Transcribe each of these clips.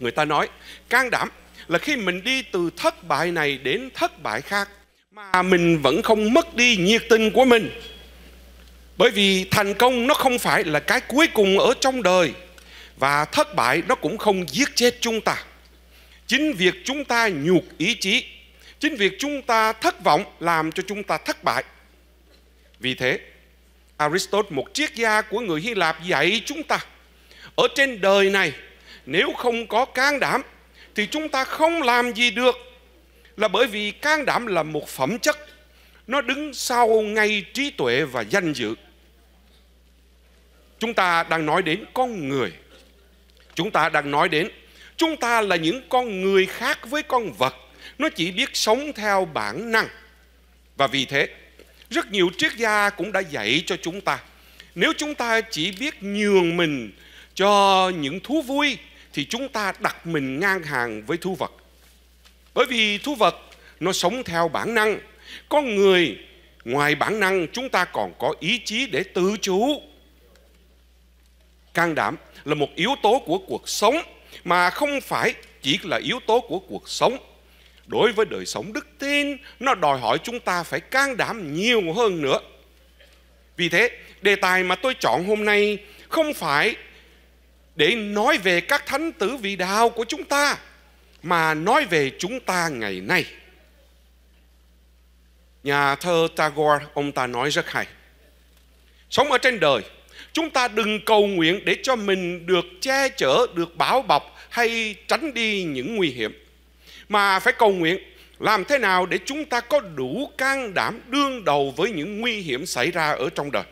Người ta nói can đảm là khi mình đi từ thất bại này đến thất bại khác mà mình vẫn không mất đi nhiệt tình của mình. Bởi vì thành công nó không phải là cái cuối cùng ở trong đời và thất bại nó cũng không giết chết chúng ta. Chính việc chúng ta nhục ý chí, chính việc chúng ta thất vọng làm cho chúng ta thất bại. Vì thế, Aristotle, một triết gia của người Hy Lạp dạy chúng ta ở trên đời này nếu không có can đảm thì chúng ta không làm gì được là bởi vì can đảm là một phẩm chất nó đứng sau ngay trí tuệ và danh dự chúng ta đang nói đến con người chúng ta đang nói đến chúng ta là những con người khác với con vật nó chỉ biết sống theo bản năng và vì thế rất nhiều triết gia cũng đã dạy cho chúng ta nếu chúng ta chỉ biết nhường mình cho những thú vui thì chúng ta đặt mình ngang hàng với thú vật. Bởi vì thú vật nó sống theo bản năng. Con người ngoài bản năng chúng ta còn có ý chí để tự chủ. Can đảm là một yếu tố của cuộc sống mà không phải chỉ là yếu tố của cuộc sống. Đối với đời sống đức tin, nó đòi hỏi chúng ta phải can đảm nhiều hơn nữa. Vì thế, đề tài mà tôi chọn hôm nay không phải để nói về các thánh tử vị đạo của chúng ta mà nói về chúng ta ngày nay. Nhà thơ Tagore, ông ta nói rất hay. Sống ở trên đời, chúng ta đừng cầu nguyện để cho mình được che chở, được bảo bọc hay tránh đi những nguy hiểm. Mà phải cầu nguyện làm thế nào để chúng ta có đủ can đảm đương đầu với những nguy hiểm xảy ra ở trong đời.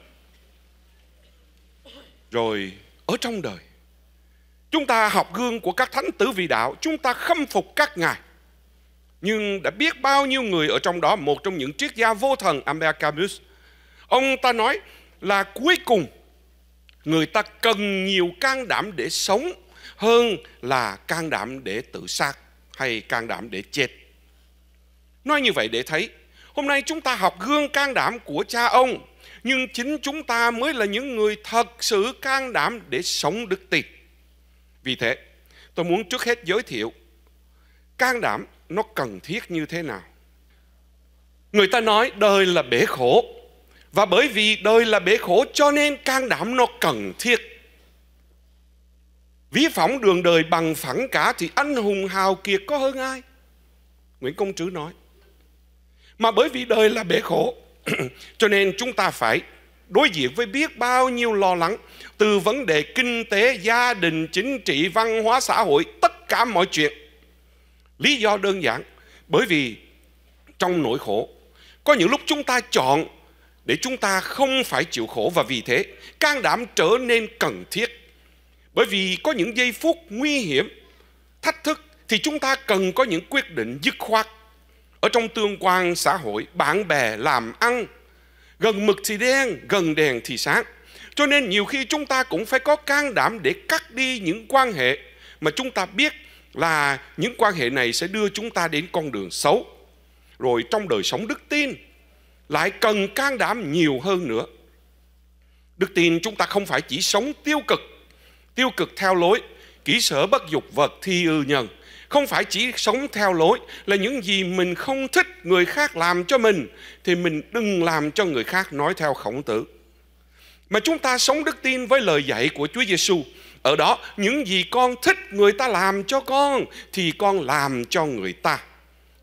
Rồi ở trong đời Chúng ta học gương của các thánh tử vị đạo, chúng ta khâm phục các ngài. Nhưng đã biết bao nhiêu người ở trong đó, một trong những triết gia vô thần Albert Camus, ông ta nói là cuối cùng người ta cần nhiều can đảm để sống hơn là can đảm để tự sát hay can đảm để chết. Nói như vậy để thấy, hôm nay chúng ta học gương can đảm của cha ông, nhưng chính chúng ta mới là những người thật sự can đảm để sống đức tin. Vì thế, tôi muốn trước hết giới thiệu can đảm nó cần thiết như thế nào. Người ta nói đời là bể khổ và bởi vì đời là bể khổ cho nên can đảm nó cần thiết. Ví phỏng đường đời bằng phẳng cả thì anh hùng hào kiệt có hơn ai? Nguyễn Công Trứ nói. Mà bởi vì đời là bể khổ cho nên chúng ta phải đối diện với biết bao nhiêu lo lắng từ vấn đề kinh tế, gia đình, chính trị, văn hóa xã hội, tất cả mọi chuyện. Lý do đơn giản bởi vì trong nỗi khổ có những lúc chúng ta chọn để chúng ta không phải chịu khổ và vì thế can đảm trở nên cần thiết. Bởi vì có những giây phút nguy hiểm, thách thức thì chúng ta cần có những quyết định dứt khoát. Ở trong tương quan xã hội, bạn bè, làm ăn, gần mực thì đen gần đèn thì sáng cho nên nhiều khi chúng ta cũng phải có can đảm để cắt đi những quan hệ mà chúng ta biết là những quan hệ này sẽ đưa chúng ta đến con đường xấu rồi trong đời sống đức tin lại cần can đảm nhiều hơn nữa đức tin chúng ta không phải chỉ sống tiêu cực tiêu cực theo lối kỹ sở bất dục vật thi ư nhân không phải chỉ sống theo lối là những gì mình không thích người khác làm cho mình thì mình đừng làm cho người khác nói theo khổng tử mà chúng ta sống đức tin với lời dạy của Chúa Giêsu ở đó những gì con thích người ta làm cho con thì con làm cho người ta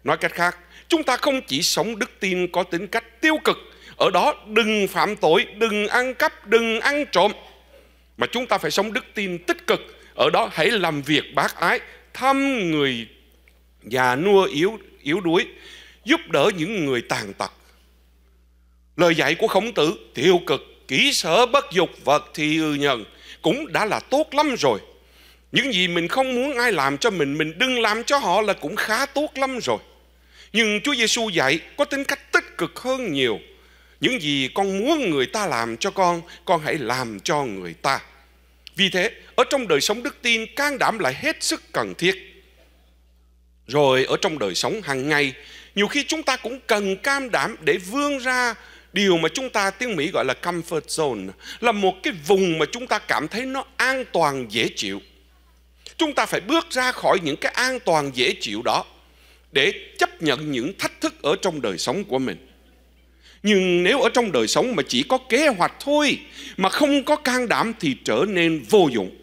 nói cách khác chúng ta không chỉ sống đức tin có tính cách tiêu cực ở đó đừng phạm tội đừng ăn cắp đừng ăn trộm mà chúng ta phải sống đức tin tích cực ở đó hãy làm việc bác ái thăm người già nua yếu yếu đuối, giúp đỡ những người tàn tật. Lời dạy của Khổng Tử tiêu cực, kỹ sở bất dục vật thì ư nhận cũng đã là tốt lắm rồi. Những gì mình không muốn ai làm cho mình, mình đừng làm cho họ là cũng khá tốt lắm rồi. Nhưng Chúa Giêsu dạy có tính cách tích cực hơn nhiều. Những gì con muốn người ta làm cho con, con hãy làm cho người ta. Vì thế, ở trong đời sống đức tin can đảm lại hết sức cần thiết. Rồi ở trong đời sống hàng ngày, nhiều khi chúng ta cũng cần cam đảm để vươn ra điều mà chúng ta tiếng Mỹ gọi là comfort zone, là một cái vùng mà chúng ta cảm thấy nó an toàn dễ chịu. Chúng ta phải bước ra khỏi những cái an toàn dễ chịu đó để chấp nhận những thách thức ở trong đời sống của mình nhưng nếu ở trong đời sống mà chỉ có kế hoạch thôi mà không có can đảm thì trở nên vô dụng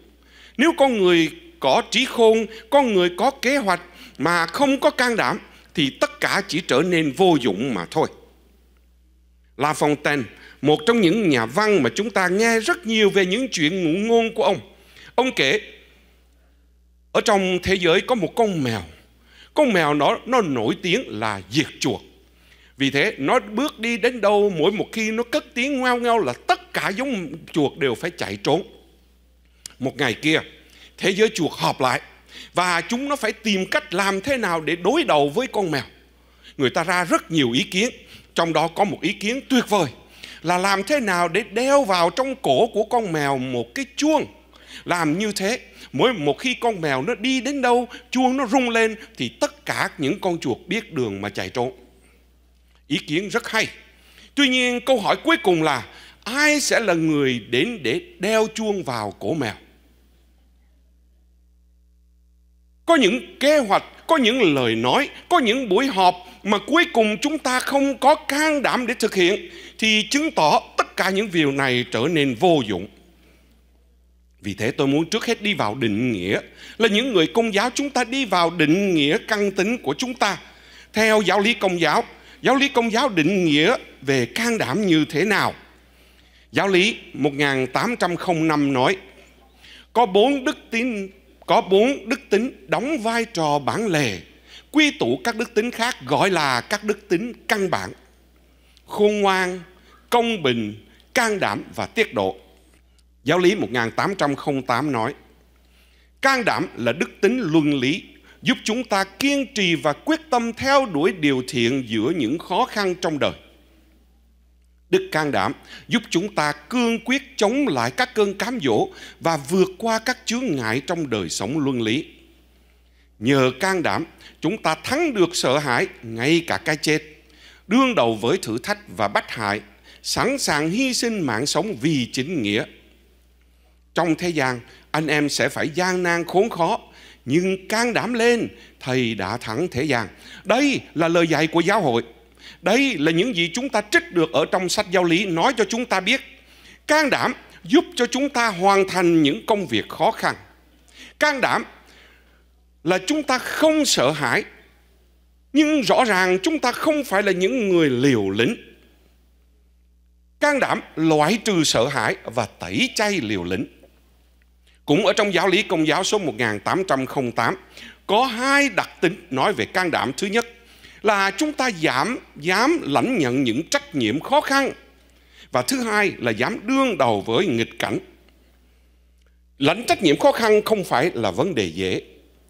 nếu con người có trí khôn con người có kế hoạch mà không có can đảm thì tất cả chỉ trở nên vô dụng mà thôi La Fontaine một trong những nhà văn mà chúng ta nghe rất nhiều về những chuyện ngụ ngôn của ông ông kể ở trong thế giới có một con mèo con mèo nó nó nổi tiếng là diệt chuột vì thế nó bước đi đến đâu mỗi một khi nó cất tiếng ngao ngao là tất cả giống chuột đều phải chạy trốn. Một ngày kia thế giới chuột họp lại và chúng nó phải tìm cách làm thế nào để đối đầu với con mèo. Người ta ra rất nhiều ý kiến, trong đó có một ý kiến tuyệt vời là làm thế nào để đeo vào trong cổ của con mèo một cái chuông. Làm như thế, mỗi một khi con mèo nó đi đến đâu, chuông nó rung lên thì tất cả những con chuột biết đường mà chạy trốn ý kiến rất hay tuy nhiên câu hỏi cuối cùng là ai sẽ là người đến để đeo chuông vào cổ mèo có những kế hoạch có những lời nói có những buổi họp mà cuối cùng chúng ta không có can đảm để thực hiện thì chứng tỏ tất cả những việc này trở nên vô dụng vì thế tôi muốn trước hết đi vào định nghĩa là những người công giáo chúng ta đi vào định nghĩa căn tính của chúng ta theo giáo lý công giáo Giáo lý công giáo định nghĩa về can đảm như thế nào? Giáo lý 1805 nói có bốn đức tính có bốn đức tính đóng vai trò bản lề quy tụ các đức tính khác gọi là các đức tính căn bản khôn ngoan công bình can đảm và tiết độ giáo lý 1808 nói can đảm là đức tính luân lý giúp chúng ta kiên trì và quyết tâm theo đuổi điều thiện giữa những khó khăn trong đời. Đức can đảm giúp chúng ta cương quyết chống lại các cơn cám dỗ và vượt qua các chướng ngại trong đời sống luân lý. Nhờ can đảm, chúng ta thắng được sợ hãi ngay cả cái chết, đương đầu với thử thách và bách hại, sẵn sàng hy sinh mạng sống vì chính nghĩa. Trong thế gian, anh em sẽ phải gian nan khốn khó, nhưng can đảm lên thầy đã thắng thế gian đây là lời dạy của giáo hội đây là những gì chúng ta trích được ở trong sách giáo lý nói cho chúng ta biết can đảm giúp cho chúng ta hoàn thành những công việc khó khăn can đảm là chúng ta không sợ hãi nhưng rõ ràng chúng ta không phải là những người liều lĩnh can đảm loại trừ sợ hãi và tẩy chay liều lĩnh cũng ở trong giáo lý công giáo số 1808 có hai đặc tính nói về can đảm. Thứ nhất là chúng ta giảm dám lãnh nhận những trách nhiệm khó khăn và thứ hai là dám đương đầu với nghịch cảnh. Lãnh trách nhiệm khó khăn không phải là vấn đề dễ.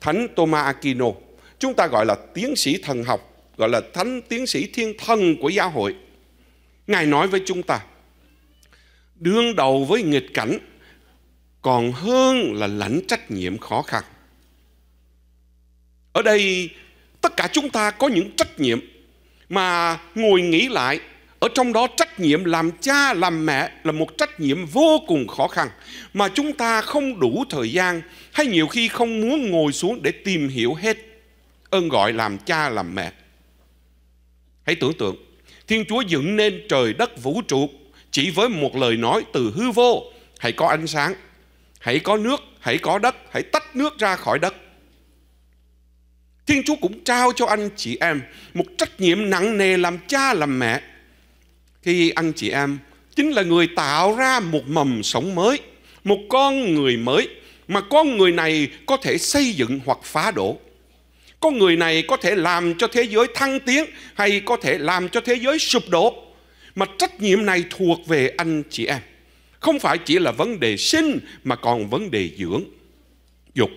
Thánh Thomas Aquino, chúng ta gọi là tiến sĩ thần học, gọi là thánh tiến sĩ thiên thần của giáo hội. Ngài nói với chúng ta, đương đầu với nghịch cảnh còn hơn là lãnh trách nhiệm khó khăn ở đây tất cả chúng ta có những trách nhiệm mà ngồi nghĩ lại ở trong đó trách nhiệm làm cha làm mẹ là một trách nhiệm vô cùng khó khăn mà chúng ta không đủ thời gian hay nhiều khi không muốn ngồi xuống để tìm hiểu hết ơn gọi làm cha làm mẹ hãy tưởng tượng thiên chúa dựng nên trời đất vũ trụ chỉ với một lời nói từ hư vô hay có ánh sáng Hãy có nước, hãy có đất, hãy tách nước ra khỏi đất. Thiên Chúa cũng trao cho anh chị em một trách nhiệm nặng nề làm cha làm mẹ. Khi anh chị em chính là người tạo ra một mầm sống mới, một con người mới mà con người này có thể xây dựng hoặc phá đổ. Con người này có thể làm cho thế giới thăng tiến hay có thể làm cho thế giới sụp đổ. Mà trách nhiệm này thuộc về anh chị em. Không phải chỉ là vấn đề sinh mà còn vấn đề dưỡng dục.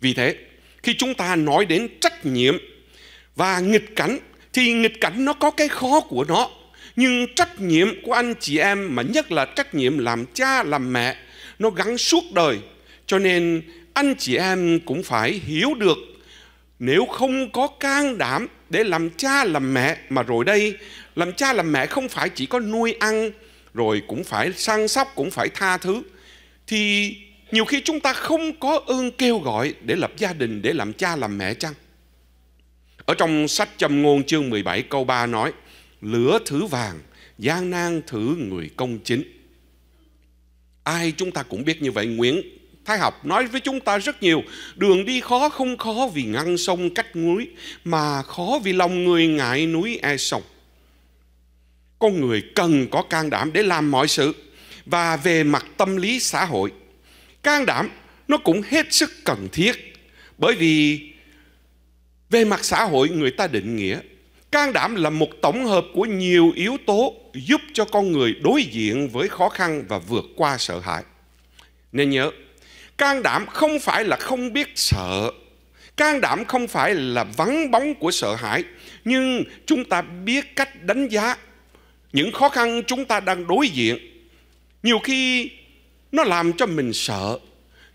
Vì thế, khi chúng ta nói đến trách nhiệm và nghịch cảnh thì nghịch cảnh nó có cái khó của nó. Nhưng trách nhiệm của anh chị em mà nhất là trách nhiệm làm cha làm mẹ nó gắn suốt đời. Cho nên anh chị em cũng phải hiểu được nếu không có can đảm để làm cha làm mẹ mà rồi đây làm cha làm mẹ không phải chỉ có nuôi ăn rồi cũng phải săn sóc cũng phải tha thứ thì nhiều khi chúng ta không có ơn kêu gọi để lập gia đình để làm cha làm mẹ chăng ở trong sách châm ngôn chương 17 câu 3 nói lửa thử vàng gian nan thử người công chính ai chúng ta cũng biết như vậy Nguyễn Thái học nói với chúng ta rất nhiều Đường đi khó không khó vì ngăn sông cách núi Mà khó vì lòng người ngại núi e sông con người cần có can đảm để làm mọi sự và về mặt tâm lý xã hội can đảm nó cũng hết sức cần thiết bởi vì về mặt xã hội người ta định nghĩa can đảm là một tổng hợp của nhiều yếu tố giúp cho con người đối diện với khó khăn và vượt qua sợ hãi nên nhớ can đảm không phải là không biết sợ can đảm không phải là vắng bóng của sợ hãi nhưng chúng ta biết cách đánh giá những khó khăn chúng ta đang đối diện nhiều khi nó làm cho mình sợ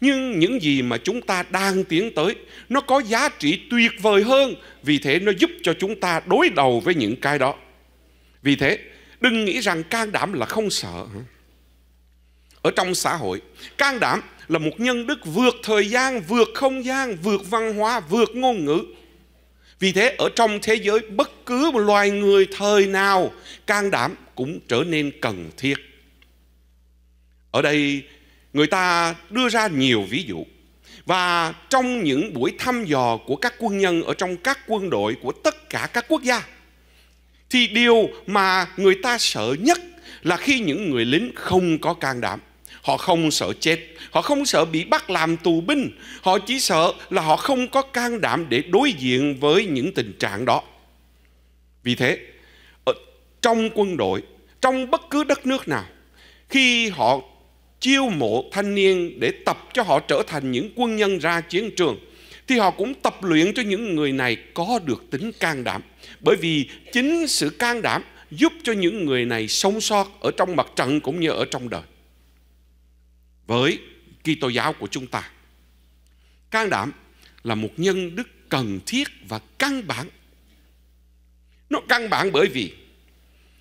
nhưng những gì mà chúng ta đang tiến tới nó có giá trị tuyệt vời hơn vì thế nó giúp cho chúng ta đối đầu với những cái đó vì thế đừng nghĩ rằng can đảm là không sợ ở trong xã hội can đảm là một nhân đức vượt thời gian vượt không gian vượt văn hóa vượt ngôn ngữ vì thế ở trong thế giới bất cứ một loài người thời nào can đảm cũng trở nên cần thiết. Ở đây người ta đưa ra nhiều ví dụ và trong những buổi thăm dò của các quân nhân ở trong các quân đội của tất cả các quốc gia thì điều mà người ta sợ nhất là khi những người lính không có can đảm Họ không sợ chết, họ không sợ bị bắt làm tù binh, họ chỉ sợ là họ không có can đảm để đối diện với những tình trạng đó. Vì thế, ở trong quân đội, trong bất cứ đất nước nào, khi họ chiêu mộ thanh niên để tập cho họ trở thành những quân nhân ra chiến trường, thì họ cũng tập luyện cho những người này có được tính can đảm. Bởi vì chính sự can đảm giúp cho những người này sống sót ở trong mặt trận cũng như ở trong đời với Kitô giáo của chúng ta. Can đảm là một nhân đức cần thiết và căn bản. Nó căn bản bởi vì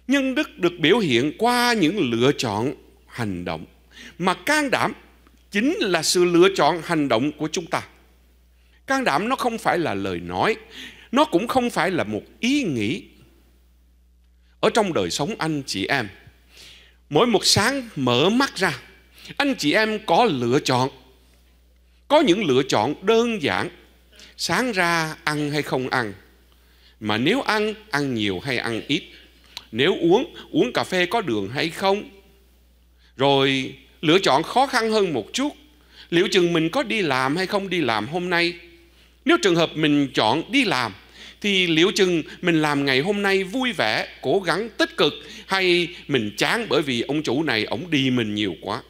nhân đức được biểu hiện qua những lựa chọn hành động mà can đảm chính là sự lựa chọn hành động của chúng ta. Can đảm nó không phải là lời nói, nó cũng không phải là một ý nghĩ. Ở trong đời sống anh chị em, mỗi một sáng mở mắt ra anh chị em có lựa chọn có những lựa chọn đơn giản sáng ra ăn hay không ăn mà nếu ăn ăn nhiều hay ăn ít nếu uống uống cà phê có đường hay không rồi lựa chọn khó khăn hơn một chút liệu chừng mình có đi làm hay không đi làm hôm nay nếu trường hợp mình chọn đi làm thì liệu chừng mình làm ngày hôm nay vui vẻ cố gắng tích cực hay mình chán bởi vì ông chủ này ổng đi mình nhiều quá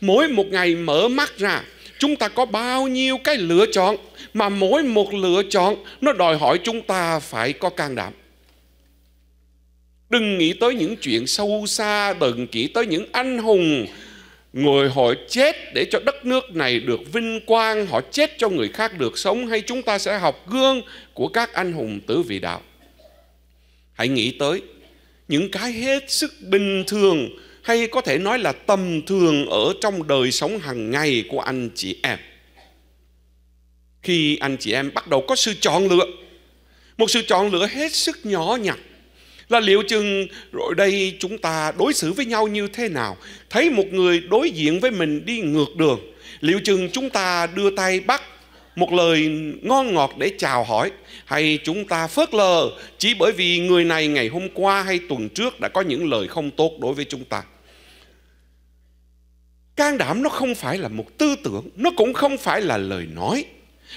mỗi một ngày mở mắt ra chúng ta có bao nhiêu cái lựa chọn mà mỗi một lựa chọn nó đòi hỏi chúng ta phải có can đảm đừng nghĩ tới những chuyện sâu xa đừng nghĩ tới những anh hùng người họ chết để cho đất nước này được vinh quang họ chết cho người khác được sống hay chúng ta sẽ học gương của các anh hùng tử vị đạo hãy nghĩ tới những cái hết sức bình thường hay có thể nói là tầm thường ở trong đời sống hàng ngày của anh chị em. Khi anh chị em bắt đầu có sự chọn lựa, một sự chọn lựa hết sức nhỏ nhặt, là liệu chừng rồi đây chúng ta đối xử với nhau như thế nào thấy một người đối diện với mình đi ngược đường liệu chừng chúng ta đưa tay bắt một lời ngon ngọt để chào hỏi hay chúng ta phớt lờ chỉ bởi vì người này ngày hôm qua hay tuần trước đã có những lời không tốt đối với chúng ta can đảm nó không phải là một tư tưởng nó cũng không phải là lời nói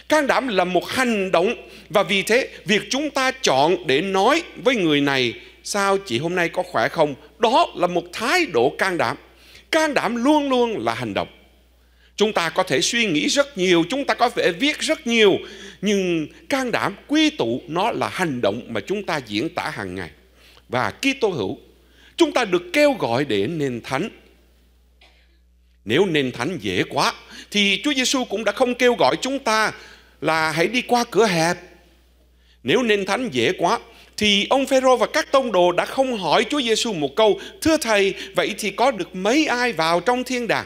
can đảm là một hành động và vì thế việc chúng ta chọn để nói với người này sao chị hôm nay có khỏe không đó là một thái độ can đảm can đảm luôn luôn là hành động chúng ta có thể suy nghĩ rất nhiều chúng ta có thể viết rất nhiều nhưng can đảm quy tụ nó là hành động mà chúng ta diễn tả hàng ngày và Kitô hữu chúng ta được kêu gọi để nên thánh nếu nền thánh dễ quá thì Chúa Giêsu cũng đã không kêu gọi chúng ta là hãy đi qua cửa hẹp. Nếu nền thánh dễ quá thì ông Phêrô và các tông đồ đã không hỏi Chúa Giêsu một câu: "Thưa thầy, vậy thì có được mấy ai vào trong thiên đàng?"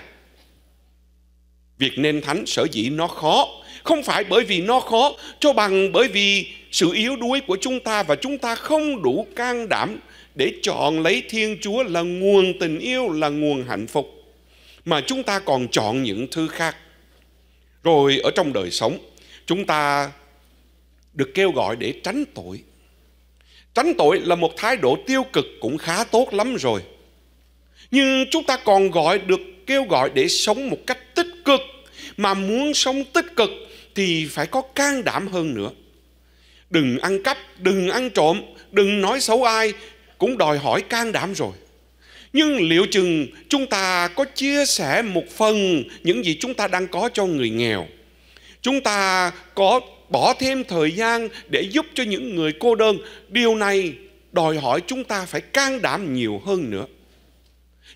Việc nên thánh sở dĩ nó khó không phải bởi vì nó khó cho bằng bởi vì sự yếu đuối của chúng ta và chúng ta không đủ can đảm để chọn lấy Thiên Chúa là nguồn tình yêu, là nguồn hạnh phúc mà chúng ta còn chọn những thứ khác rồi ở trong đời sống chúng ta được kêu gọi để tránh tội tránh tội là một thái độ tiêu cực cũng khá tốt lắm rồi nhưng chúng ta còn gọi được kêu gọi để sống một cách tích cực mà muốn sống tích cực thì phải có can đảm hơn nữa đừng ăn cắp đừng ăn trộm đừng nói xấu ai cũng đòi hỏi can đảm rồi nhưng liệu chừng chúng ta có chia sẻ một phần những gì chúng ta đang có cho người nghèo chúng ta có bỏ thêm thời gian để giúp cho những người cô đơn điều này đòi hỏi chúng ta phải can đảm nhiều hơn nữa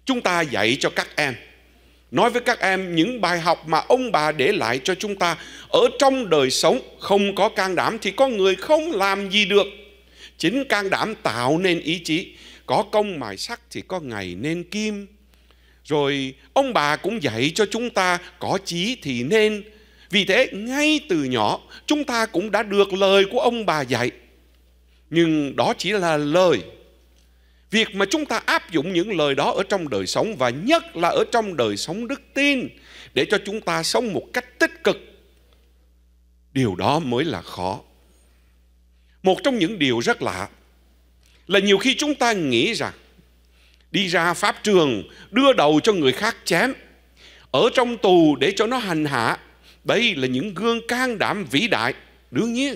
chúng ta dạy cho các em nói với các em những bài học mà ông bà để lại cho chúng ta ở trong đời sống không có can đảm thì con người không làm gì được chính can đảm tạo nên ý chí có công mài sắt thì có ngày nên kim rồi ông bà cũng dạy cho chúng ta có chí thì nên vì thế ngay từ nhỏ chúng ta cũng đã được lời của ông bà dạy nhưng đó chỉ là lời việc mà chúng ta áp dụng những lời đó ở trong đời sống và nhất là ở trong đời sống đức tin để cho chúng ta sống một cách tích cực điều đó mới là khó một trong những điều rất lạ là nhiều khi chúng ta nghĩ rằng đi ra pháp trường đưa đầu cho người khác chém ở trong tù để cho nó hành hạ đây là những gương can đảm vĩ đại đương nhiên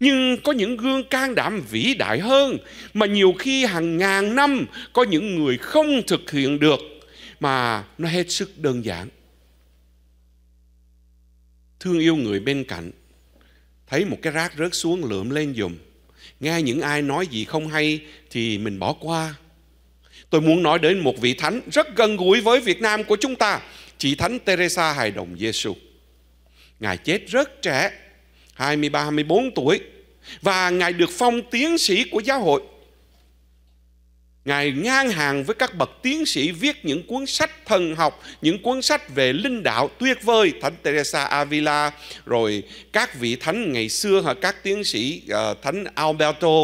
nhưng có những gương can đảm vĩ đại hơn mà nhiều khi hàng ngàn năm có những người không thực hiện được mà nó hết sức đơn giản thương yêu người bên cạnh thấy một cái rác rớt xuống lượm lên dùm nghe những ai nói gì không hay thì mình bỏ qua tôi muốn nói đến một vị thánh rất gần gũi với Việt Nam của chúng ta chị thánh Teresa hài đồng Giêsu ngài chết rất trẻ 23 24 tuổi và ngài được phong tiến sĩ của giáo hội Ngài ngang hàng với các bậc tiến sĩ viết những cuốn sách thần học, những cuốn sách về linh đạo tuyệt vời, Thánh Teresa Avila, rồi các vị thánh ngày xưa hoặc các tiến sĩ uh, Thánh Alberto,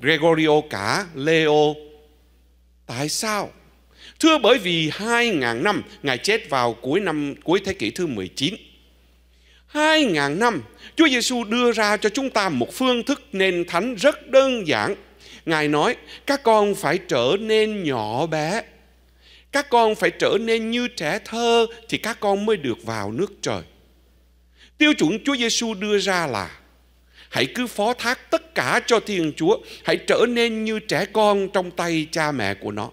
Gregorio cả, Leo. Tại sao? Thưa bởi vì 2.000 năm, Ngài chết vào cuối năm cuối thế kỷ thứ 19. 2.000 năm, Chúa Giêsu đưa ra cho chúng ta một phương thức nền thánh rất đơn giản – Ngài nói, các con phải trở nên nhỏ bé. Các con phải trở nên như trẻ thơ thì các con mới được vào nước trời. Tiêu chuẩn Chúa Giêsu đưa ra là hãy cứ phó thác tất cả cho Thiên Chúa, hãy trở nên như trẻ con trong tay cha mẹ của nó.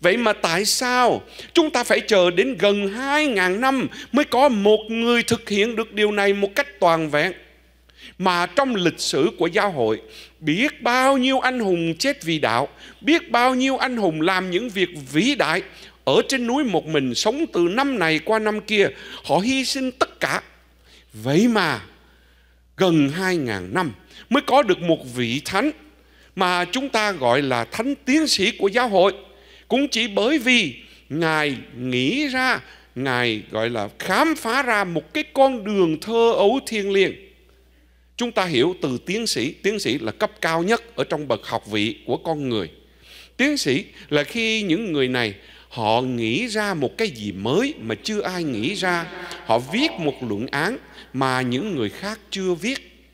Vậy mà tại sao chúng ta phải chờ đến gần 2.000 năm mới có một người thực hiện được điều này một cách toàn vẹn? mà trong lịch sử của giáo hội biết bao nhiêu anh hùng chết vì đạo biết bao nhiêu anh hùng làm những việc vĩ đại ở trên núi một mình sống từ năm này qua năm kia họ hy sinh tất cả vậy mà gần 2.000 năm mới có được một vị thánh mà chúng ta gọi là thánh tiến sĩ của giáo hội cũng chỉ bởi vì ngài nghĩ ra ngài gọi là khám phá ra một cái con đường thơ ấu thiêng liêng chúng ta hiểu từ tiến sĩ tiến sĩ là cấp cao nhất ở trong bậc học vị của con người tiến sĩ là khi những người này họ nghĩ ra một cái gì mới mà chưa ai nghĩ ra họ viết một luận án mà những người khác chưa viết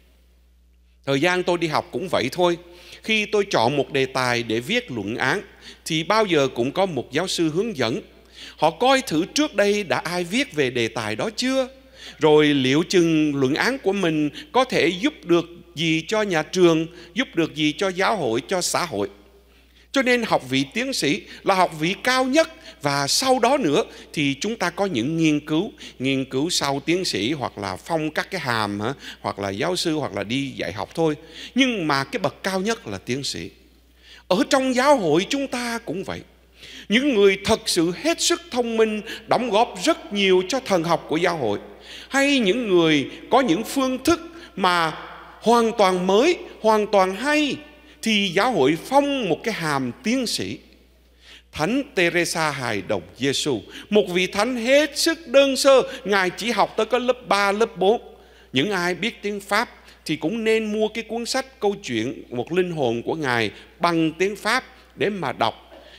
thời gian tôi đi học cũng vậy thôi khi tôi chọn một đề tài để viết luận án thì bao giờ cũng có một giáo sư hướng dẫn họ coi thử trước đây đã ai viết về đề tài đó chưa rồi liệu chừng luận án của mình có thể giúp được gì cho nhà trường, giúp được gì cho giáo hội, cho xã hội. Cho nên học vị tiến sĩ là học vị cao nhất và sau đó nữa thì chúng ta có những nghiên cứu, nghiên cứu sau tiến sĩ hoặc là phong các cái hàm hả, hoặc là giáo sư hoặc là đi dạy học thôi. Nhưng mà cái bậc cao nhất là tiến sĩ. Ở trong giáo hội chúng ta cũng vậy. Những người thật sự hết sức thông minh đóng góp rất nhiều cho thần học của giáo hội hay những người có những phương thức mà hoàn toàn mới, hoàn toàn hay thì giáo hội phong một cái hàm tiến sĩ. Thánh Teresa hài đồng Giêsu, một vị thánh hết sức đơn sơ, ngài chỉ học tới có lớp 3, lớp 4. Những ai biết tiếng Pháp thì cũng nên mua cái cuốn sách câu chuyện một linh hồn của ngài bằng tiếng Pháp để mà đọc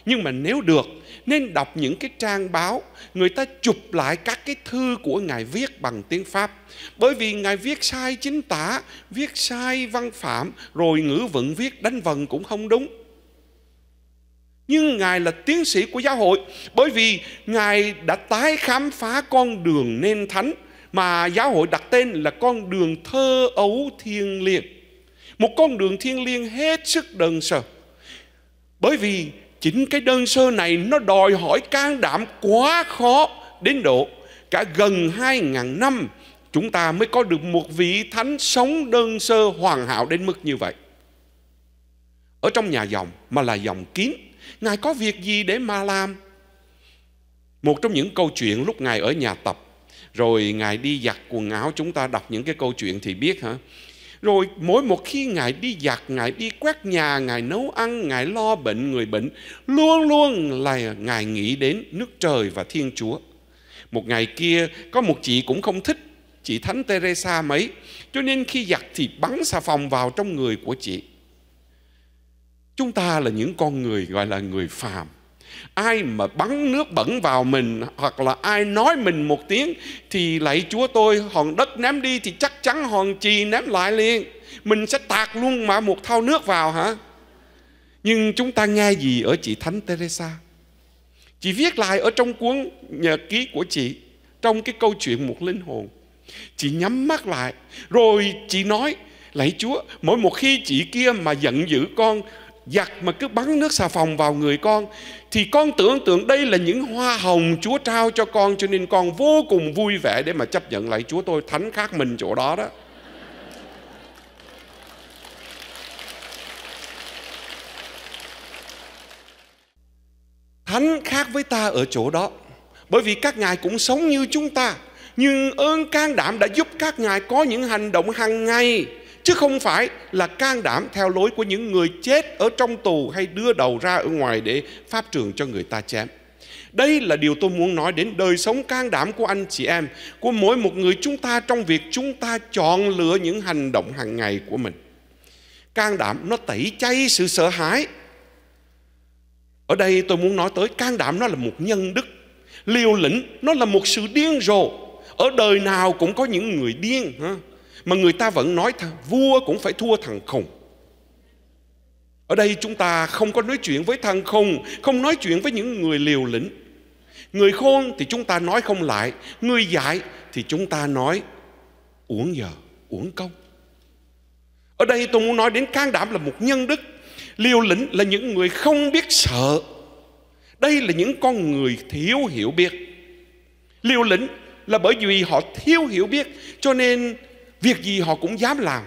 nhưng mà nếu được nên đọc những cái trang báo người ta chụp lại các cái thư của ngài viết bằng tiếng pháp bởi vì ngài viết sai chính tả viết sai văn phạm rồi ngữ vựng viết đánh vần cũng không đúng nhưng ngài là tiến sĩ của giáo hội bởi vì ngài đã tái khám phá con đường nên thánh mà giáo hội đặt tên là con đường thơ ấu thiên liêng một con đường thiên liêng hết sức đơn sơ bởi vì Chính cái đơn sơ này nó đòi hỏi can đảm quá khó đến độ cả gần 2.000 năm chúng ta mới có được một vị thánh sống đơn sơ hoàn hảo đến mức như vậy. Ở trong nhà dòng mà là dòng kín Ngài có việc gì để mà làm? Một trong những câu chuyện lúc Ngài ở nhà tập, rồi Ngài đi giặt quần áo chúng ta đọc những cái câu chuyện thì biết hả? Rồi mỗi một khi Ngài đi giặt, Ngài đi quét nhà, Ngài nấu ăn, Ngài lo bệnh người bệnh, luôn luôn là Ngài nghĩ đến nước trời và Thiên Chúa. Một ngày kia có một chị cũng không thích chị Thánh Teresa mấy, cho nên khi giặt thì bắn xà phòng vào trong người của chị. Chúng ta là những con người gọi là người phàm Ai mà bắn nước bẩn vào mình hoặc là ai nói mình một tiếng thì lạy Chúa tôi hòn đất ném đi thì chắc chắn hòn trì ném lại liền. Mình sẽ tạt luôn mà một thau nước vào hả? Nhưng chúng ta nghe gì ở chị Thánh Teresa? Chị viết lại ở trong cuốn nhật ký của chị trong cái câu chuyện một linh hồn. Chị nhắm mắt lại rồi chị nói Lạy Chúa, mỗi một khi chị kia mà giận dữ con giặt mà cứ bắn nước xà phòng vào người con thì con tưởng tượng đây là những hoa hồng Chúa trao cho con cho nên con vô cùng vui vẻ để mà chấp nhận lại Chúa tôi thánh khác mình chỗ đó đó. Thánh khác với ta ở chỗ đó bởi vì các ngài cũng sống như chúng ta nhưng ơn can đảm đã giúp các ngài có những hành động hàng ngày chứ không phải là can đảm theo lối của những người chết ở trong tù hay đưa đầu ra ở ngoài để pháp trường cho người ta chém. Đây là điều tôi muốn nói đến đời sống can đảm của anh chị em, của mỗi một người chúng ta trong việc chúng ta chọn lựa những hành động hàng ngày của mình. Can đảm nó tẩy chay sự sợ hãi. Ở đây tôi muốn nói tới can đảm nó là một nhân đức. Liều lĩnh nó là một sự điên rồ. Ở đời nào cũng có những người điên. Ha? mà người ta vẫn nói vua cũng phải thua thằng khùng ở đây chúng ta không có nói chuyện với thằng khùng không nói chuyện với những người liều lĩnh người khôn thì chúng ta nói không lại người dại thì chúng ta nói uổng giờ uổng công ở đây tôi muốn nói đến can đảm là một nhân đức liều lĩnh là những người không biết sợ đây là những con người thiếu hiểu biết liều lĩnh là bởi vì họ thiếu hiểu biết cho nên Việc gì họ cũng dám làm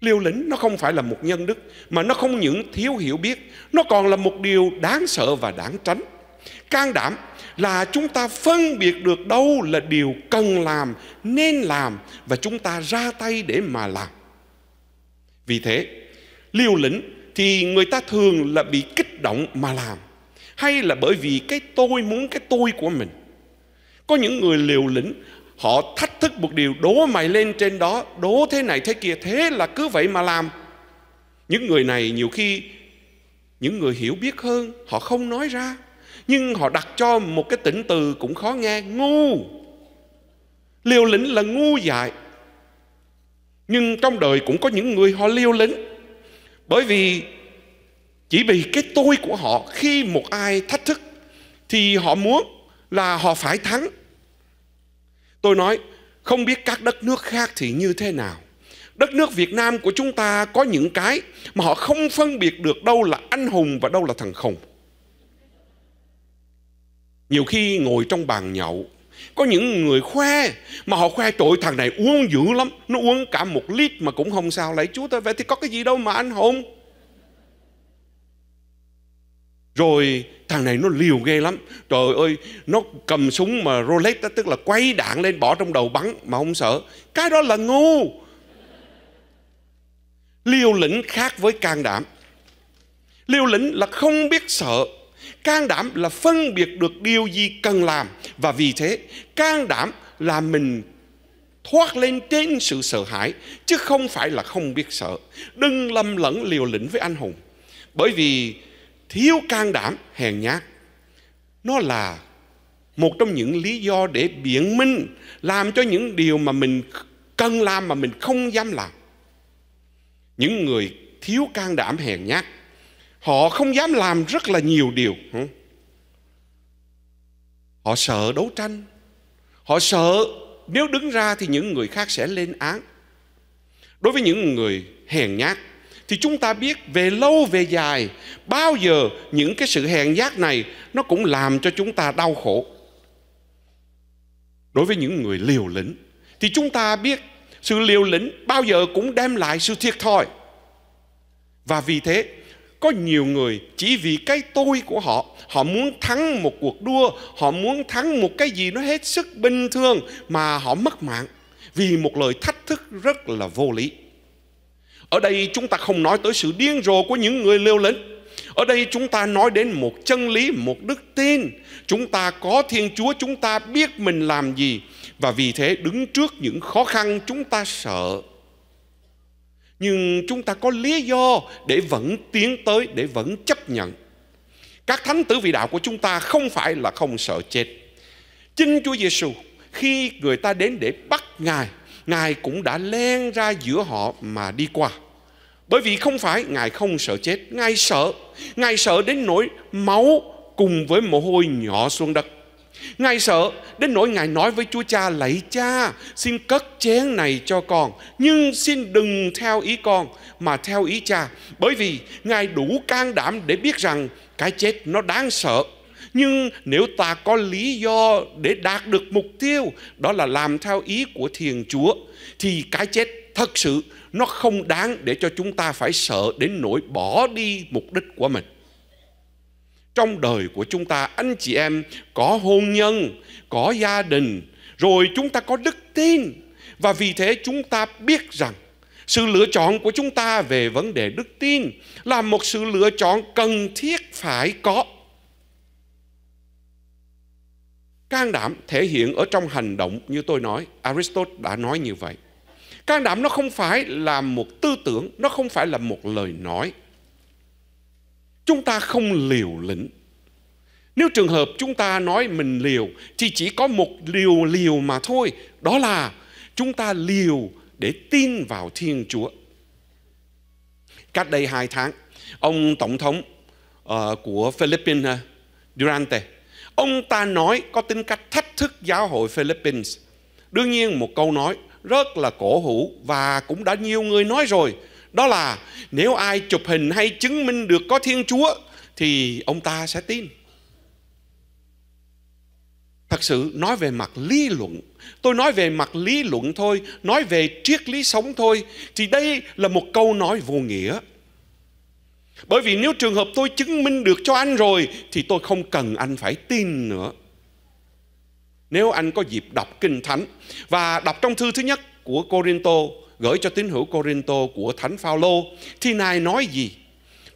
Liều lĩnh nó không phải là một nhân đức Mà nó không những thiếu hiểu biết Nó còn là một điều đáng sợ và đáng tránh Can đảm là chúng ta phân biệt được đâu là điều cần làm, nên làm và chúng ta ra tay để mà làm. Vì thế, liều lĩnh thì người ta thường là bị kích động mà làm hay là bởi vì cái tôi muốn cái tôi của mình. Có những người liều lĩnh Họ thách thức một điều đố mày lên trên đó Đố thế này thế kia Thế là cứ vậy mà làm Những người này nhiều khi Những người hiểu biết hơn Họ không nói ra Nhưng họ đặt cho một cái tỉnh từ cũng khó nghe Ngu Liều lĩnh là ngu dại Nhưng trong đời cũng có những người họ liều lĩnh Bởi vì Chỉ vì cái tôi của họ Khi một ai thách thức Thì họ muốn là họ phải thắng Tôi nói, không biết các đất nước khác thì như thế nào. Đất nước Việt Nam của chúng ta có những cái mà họ không phân biệt được đâu là anh hùng và đâu là thằng khùng. Nhiều khi ngồi trong bàn nhậu Có những người khoe Mà họ khoe trội thằng này uống dữ lắm Nó uống cả một lít mà cũng không sao Lấy chúa tôi vậy thì có cái gì đâu mà anh hùng Rồi thằng này nó liều ghê lắm trời ơi nó cầm súng mà rolex đó tức là quay đạn lên bỏ trong đầu bắn mà không sợ cái đó là ngu liều lĩnh khác với can đảm liều lĩnh là không biết sợ can đảm là phân biệt được điều gì cần làm và vì thế can đảm là mình thoát lên trên sự sợ hãi chứ không phải là không biết sợ đừng lầm lẫn liều lĩnh với anh hùng bởi vì thiếu can đảm hèn nhát nó là một trong những lý do để biện minh làm cho những điều mà mình cần làm mà mình không dám làm những người thiếu can đảm hèn nhát họ không dám làm rất là nhiều điều họ sợ đấu tranh họ sợ nếu đứng ra thì những người khác sẽ lên án đối với những người hèn nhát thì chúng ta biết về lâu về dài bao giờ những cái sự hèn nhát này nó cũng làm cho chúng ta đau khổ đối với những người liều lĩnh thì chúng ta biết sự liều lĩnh bao giờ cũng đem lại sự thiệt thòi và vì thế có nhiều người chỉ vì cái tôi của họ họ muốn thắng một cuộc đua họ muốn thắng một cái gì nó hết sức bình thường mà họ mất mạng vì một lời thách thức rất là vô lý ở đây chúng ta không nói tới sự điên rồ của những người liều lĩnh. Ở đây chúng ta nói đến một chân lý, một đức tin. Chúng ta có Thiên Chúa, chúng ta biết mình làm gì. Và vì thế đứng trước những khó khăn chúng ta sợ. Nhưng chúng ta có lý do để vẫn tiến tới, để vẫn chấp nhận. Các thánh tử vị đạo của chúng ta không phải là không sợ chết. Chính Chúa Giêsu khi người ta đến để bắt Ngài Ngài cũng đã len ra giữa họ mà đi qua. Bởi vì không phải Ngài không sợ chết, Ngài sợ. Ngài sợ đến nỗi máu cùng với mồ hôi nhỏ xuống đất. Ngài sợ đến nỗi Ngài nói với Chúa Cha lạy cha xin cất chén này cho con nhưng xin đừng theo ý con mà theo ý cha bởi vì Ngài đủ can đảm để biết rằng cái chết nó đáng sợ nhưng nếu ta có lý do để đạt được mục tiêu đó là làm theo ý của thiền chúa thì cái chết thật sự nó không đáng để cho chúng ta phải sợ đến nỗi bỏ đi mục đích của mình trong đời của chúng ta anh chị em có hôn nhân có gia đình rồi chúng ta có đức tin và vì thế chúng ta biết rằng sự lựa chọn của chúng ta về vấn đề đức tin là một sự lựa chọn cần thiết phải có Can đảm thể hiện ở trong hành động như tôi nói, Aristotle đã nói như vậy. Can đảm nó không phải là một tư tưởng, nó không phải là một lời nói. Chúng ta không liều lĩnh. Nếu trường hợp chúng ta nói mình liều thì chỉ có một liều liều mà thôi, đó là chúng ta liều để tin vào Thiên Chúa. Cách đây hai tháng, ông Tổng thống uh, của Philippines, Durante, Ông ta nói có tính cách thách thức giáo hội Philippines. Đương nhiên một câu nói rất là cổ hủ và cũng đã nhiều người nói rồi. Đó là nếu ai chụp hình hay chứng minh được có Thiên Chúa thì ông ta sẽ tin. Thật sự nói về mặt lý luận Tôi nói về mặt lý luận thôi Nói về triết lý sống thôi Thì đây là một câu nói vô nghĩa bởi vì nếu trường hợp tôi chứng minh được cho anh rồi thì tôi không cần anh phải tin nữa. Nếu anh có dịp đọc Kinh Thánh và đọc trong thư thứ nhất của Corinto gửi cho tín hữu Corinto của Thánh Phaolô thì Ngài nói gì?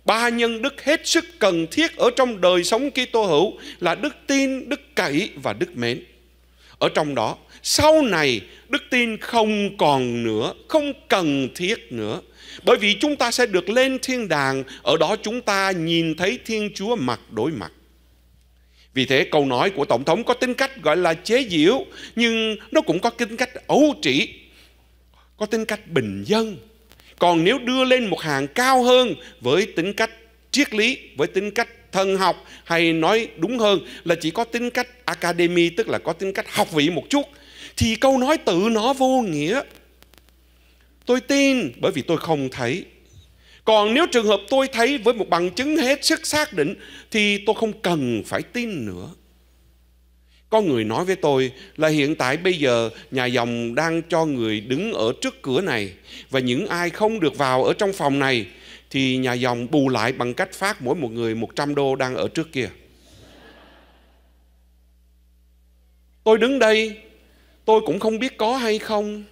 Ba nhân đức hết sức cần thiết ở trong đời sống Kitô hữu là đức tin, đức cậy và đức mến. Ở trong đó, sau này đức tin không còn nữa, không cần thiết nữa. Bởi vì chúng ta sẽ được lên thiên đàng, ở đó chúng ta nhìn thấy Thiên Chúa mặt đối mặt. Vì thế câu nói của Tổng thống có tính cách gọi là chế giễu, nhưng nó cũng có tính cách ấu trĩ, có tính cách bình dân. Còn nếu đưa lên một hàng cao hơn với tính cách triết lý, với tính cách thần học hay nói đúng hơn là chỉ có tính cách academy tức là có tính cách học vị một chút thì câu nói tự nó vô nghĩa. Tôi tin bởi vì tôi không thấy. Còn nếu trường hợp tôi thấy với một bằng chứng hết sức xác định thì tôi không cần phải tin nữa. Có người nói với tôi là hiện tại bây giờ nhà dòng đang cho người đứng ở trước cửa này và những ai không được vào ở trong phòng này thì nhà dòng bù lại bằng cách phát mỗi một người 100 đô đang ở trước kia. Tôi đứng đây tôi cũng không biết có hay không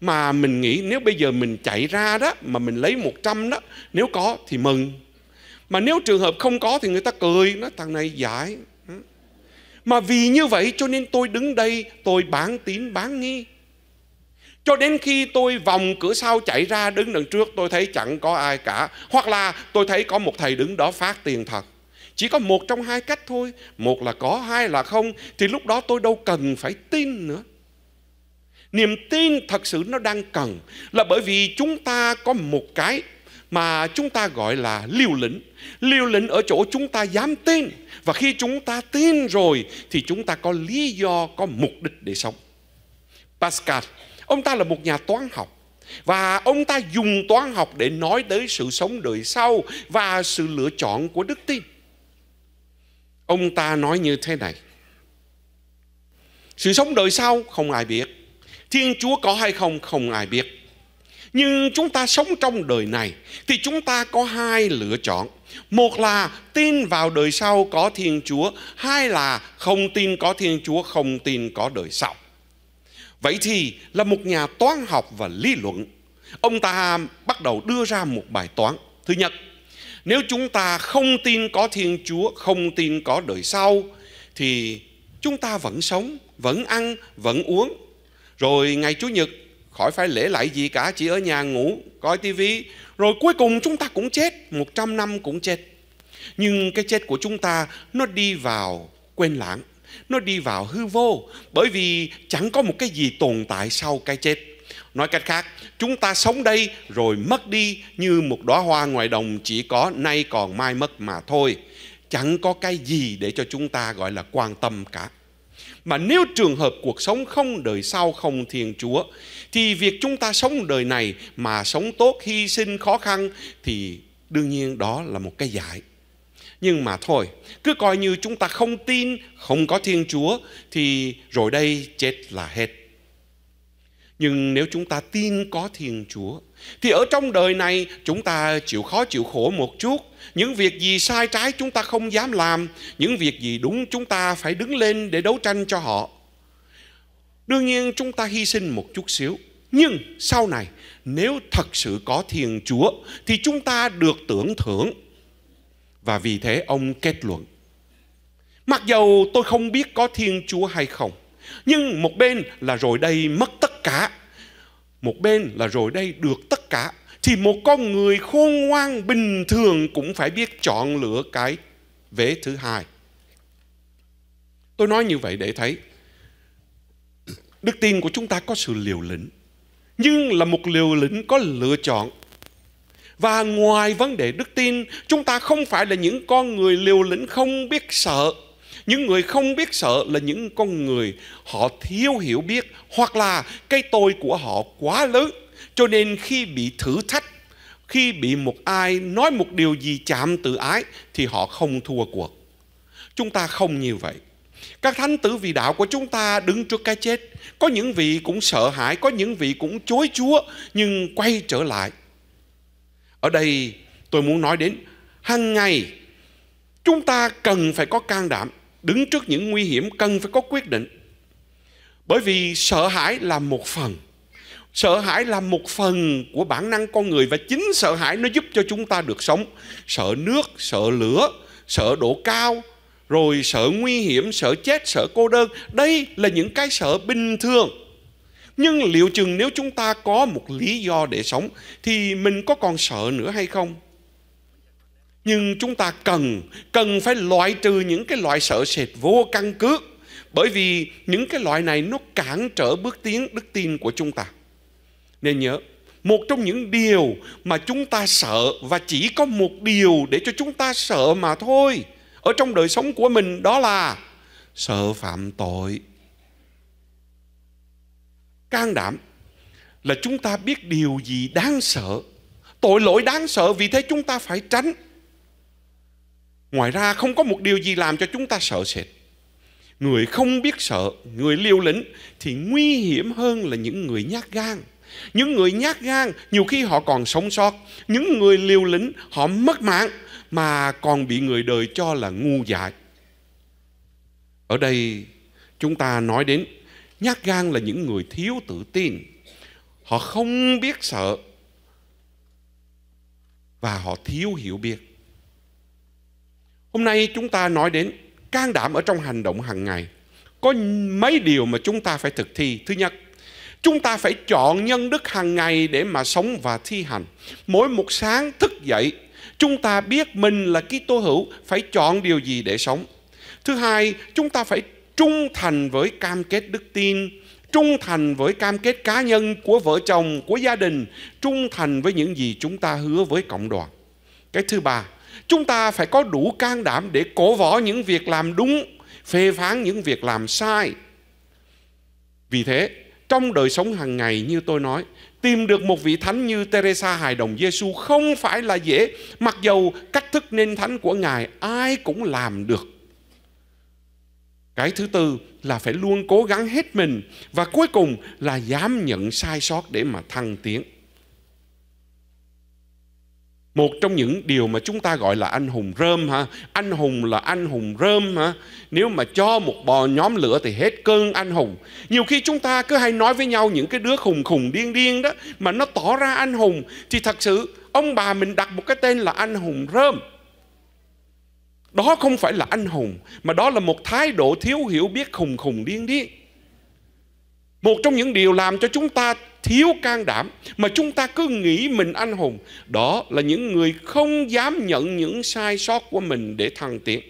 mà mình nghĩ nếu bây giờ mình chạy ra đó mà mình lấy 100 đó nếu có thì mừng mà nếu trường hợp không có thì người ta cười nó thằng này giải mà vì như vậy cho nên tôi đứng đây tôi bán tín bán nghi cho đến khi tôi vòng cửa sau chạy ra đứng đằng trước tôi thấy chẳng có ai cả hoặc là tôi thấy có một thầy đứng đó phát tiền thật chỉ có một trong hai cách thôi một là có hai là không thì lúc đó tôi đâu cần phải tin nữa niềm tin thật sự nó đang cần là bởi vì chúng ta có một cái mà chúng ta gọi là liều lĩnh liều lĩnh ở chỗ chúng ta dám tin và khi chúng ta tin rồi thì chúng ta có lý do có mục đích để sống pascal ông ta là một nhà toán học và ông ta dùng toán học để nói tới sự sống đời sau và sự lựa chọn của đức tin ông ta nói như thế này sự sống đời sau không ai biết Thiên Chúa có hay không không ai biết. Nhưng chúng ta sống trong đời này thì chúng ta có hai lựa chọn. Một là tin vào đời sau có Thiên Chúa, hai là không tin có Thiên Chúa, không tin có đời sau. Vậy thì là một nhà toán học và lý luận, ông ta bắt đầu đưa ra một bài toán. Thứ nhất, nếu chúng ta không tin có Thiên Chúa, không tin có đời sau thì chúng ta vẫn sống, vẫn ăn, vẫn uống, rồi ngày Chủ nhật khỏi phải lễ lại gì cả, chỉ ở nhà ngủ, coi tivi. Rồi cuối cùng chúng ta cũng chết, 100 năm cũng chết. Nhưng cái chết của chúng ta nó đi vào quên lãng, nó đi vào hư vô, bởi vì chẳng có một cái gì tồn tại sau cái chết. Nói cách khác, chúng ta sống đây rồi mất đi như một đóa hoa ngoài đồng chỉ có nay còn mai mất mà thôi. Chẳng có cái gì để cho chúng ta gọi là quan tâm cả. Mà nếu trường hợp cuộc sống không đời sau không Thiên Chúa thì việc chúng ta sống đời này mà sống tốt, hy sinh, khó khăn thì đương nhiên đó là một cái giải. Nhưng mà thôi, cứ coi như chúng ta không tin, không có Thiên Chúa thì rồi đây chết là hết. Nhưng nếu chúng ta tin có Thiên Chúa thì ở trong đời này chúng ta chịu khó chịu khổ một chút Những việc gì sai trái chúng ta không dám làm Những việc gì đúng chúng ta phải đứng lên để đấu tranh cho họ Đương nhiên chúng ta hy sinh một chút xíu Nhưng sau này nếu thật sự có Thiên Chúa Thì chúng ta được tưởng thưởng Và vì thế ông kết luận Mặc dầu tôi không biết có Thiên Chúa hay không Nhưng một bên là rồi đây mất tất cả một bên là rồi đây được tất cả Thì một con người khôn ngoan bình thường Cũng phải biết chọn lựa cái vế thứ hai Tôi nói như vậy để thấy Đức tin của chúng ta có sự liều lĩnh Nhưng là một liều lĩnh có lựa chọn Và ngoài vấn đề đức tin Chúng ta không phải là những con người liều lĩnh không biết sợ những người không biết sợ là những con người họ thiếu hiểu biết hoặc là cái tôi của họ quá lớn cho nên khi bị thử thách khi bị một ai nói một điều gì chạm tự ái thì họ không thua cuộc chúng ta không như vậy các thánh tử vì đạo của chúng ta đứng trước cái chết có những vị cũng sợ hãi có những vị cũng chối chúa nhưng quay trở lại ở đây tôi muốn nói đến hàng ngày chúng ta cần phải có can đảm đứng trước những nguy hiểm cần phải có quyết định bởi vì sợ hãi là một phần sợ hãi là một phần của bản năng con người và chính sợ hãi nó giúp cho chúng ta được sống sợ nước sợ lửa sợ độ cao rồi sợ nguy hiểm sợ chết sợ cô đơn đây là những cái sợ bình thường nhưng liệu chừng nếu chúng ta có một lý do để sống thì mình có còn sợ nữa hay không nhưng chúng ta cần cần phải loại trừ những cái loại sợ sệt vô căn cứ bởi vì những cái loại này nó cản trở bước tiến đức tin của chúng ta nên nhớ một trong những điều mà chúng ta sợ và chỉ có một điều để cho chúng ta sợ mà thôi ở trong đời sống của mình đó là sợ phạm tội can đảm là chúng ta biết điều gì đáng sợ tội lỗi đáng sợ vì thế chúng ta phải tránh Ngoài ra không có một điều gì làm cho chúng ta sợ sệt. Người không biết sợ, người liều lĩnh thì nguy hiểm hơn là những người nhát gan. Những người nhát gan nhiều khi họ còn sống sót, những người liều lĩnh họ mất mạng mà còn bị người đời cho là ngu dại. Ở đây chúng ta nói đến nhát gan là những người thiếu tự tin. Họ không biết sợ và họ thiếu hiểu biết Hôm nay chúng ta nói đến can đảm ở trong hành động hàng ngày. Có mấy điều mà chúng ta phải thực thi. Thứ nhất, chúng ta phải chọn nhân đức hàng ngày để mà sống và thi hành. Mỗi một sáng thức dậy, chúng ta biết mình là ký tô hữu phải chọn điều gì để sống. Thứ hai, chúng ta phải trung thành với cam kết đức tin, trung thành với cam kết cá nhân của vợ chồng, của gia đình, trung thành với những gì chúng ta hứa với cộng đoàn. Cái thứ ba, chúng ta phải có đủ can đảm để cổ võ những việc làm đúng phê phán những việc làm sai vì thế trong đời sống hàng ngày như tôi nói tìm được một vị thánh như Teresa hài đồng Giêsu không phải là dễ mặc dầu cách thức nên thánh của ngài ai cũng làm được cái thứ tư là phải luôn cố gắng hết mình và cuối cùng là dám nhận sai sót để mà thăng tiến một trong những điều mà chúng ta gọi là anh hùng rơm ha anh hùng là anh hùng rơm ha nếu mà cho một bò nhóm lửa thì hết cơn anh hùng nhiều khi chúng ta cứ hay nói với nhau những cái đứa khùng khùng điên điên đó mà nó tỏ ra anh hùng thì thật sự ông bà mình đặt một cái tên là anh hùng rơm đó không phải là anh hùng mà đó là một thái độ thiếu hiểu biết khùng khùng điên điên một trong những điều làm cho chúng ta thiếu can đảm mà chúng ta cứ nghĩ mình anh hùng đó là những người không dám nhận những sai sót của mình để thăng tiến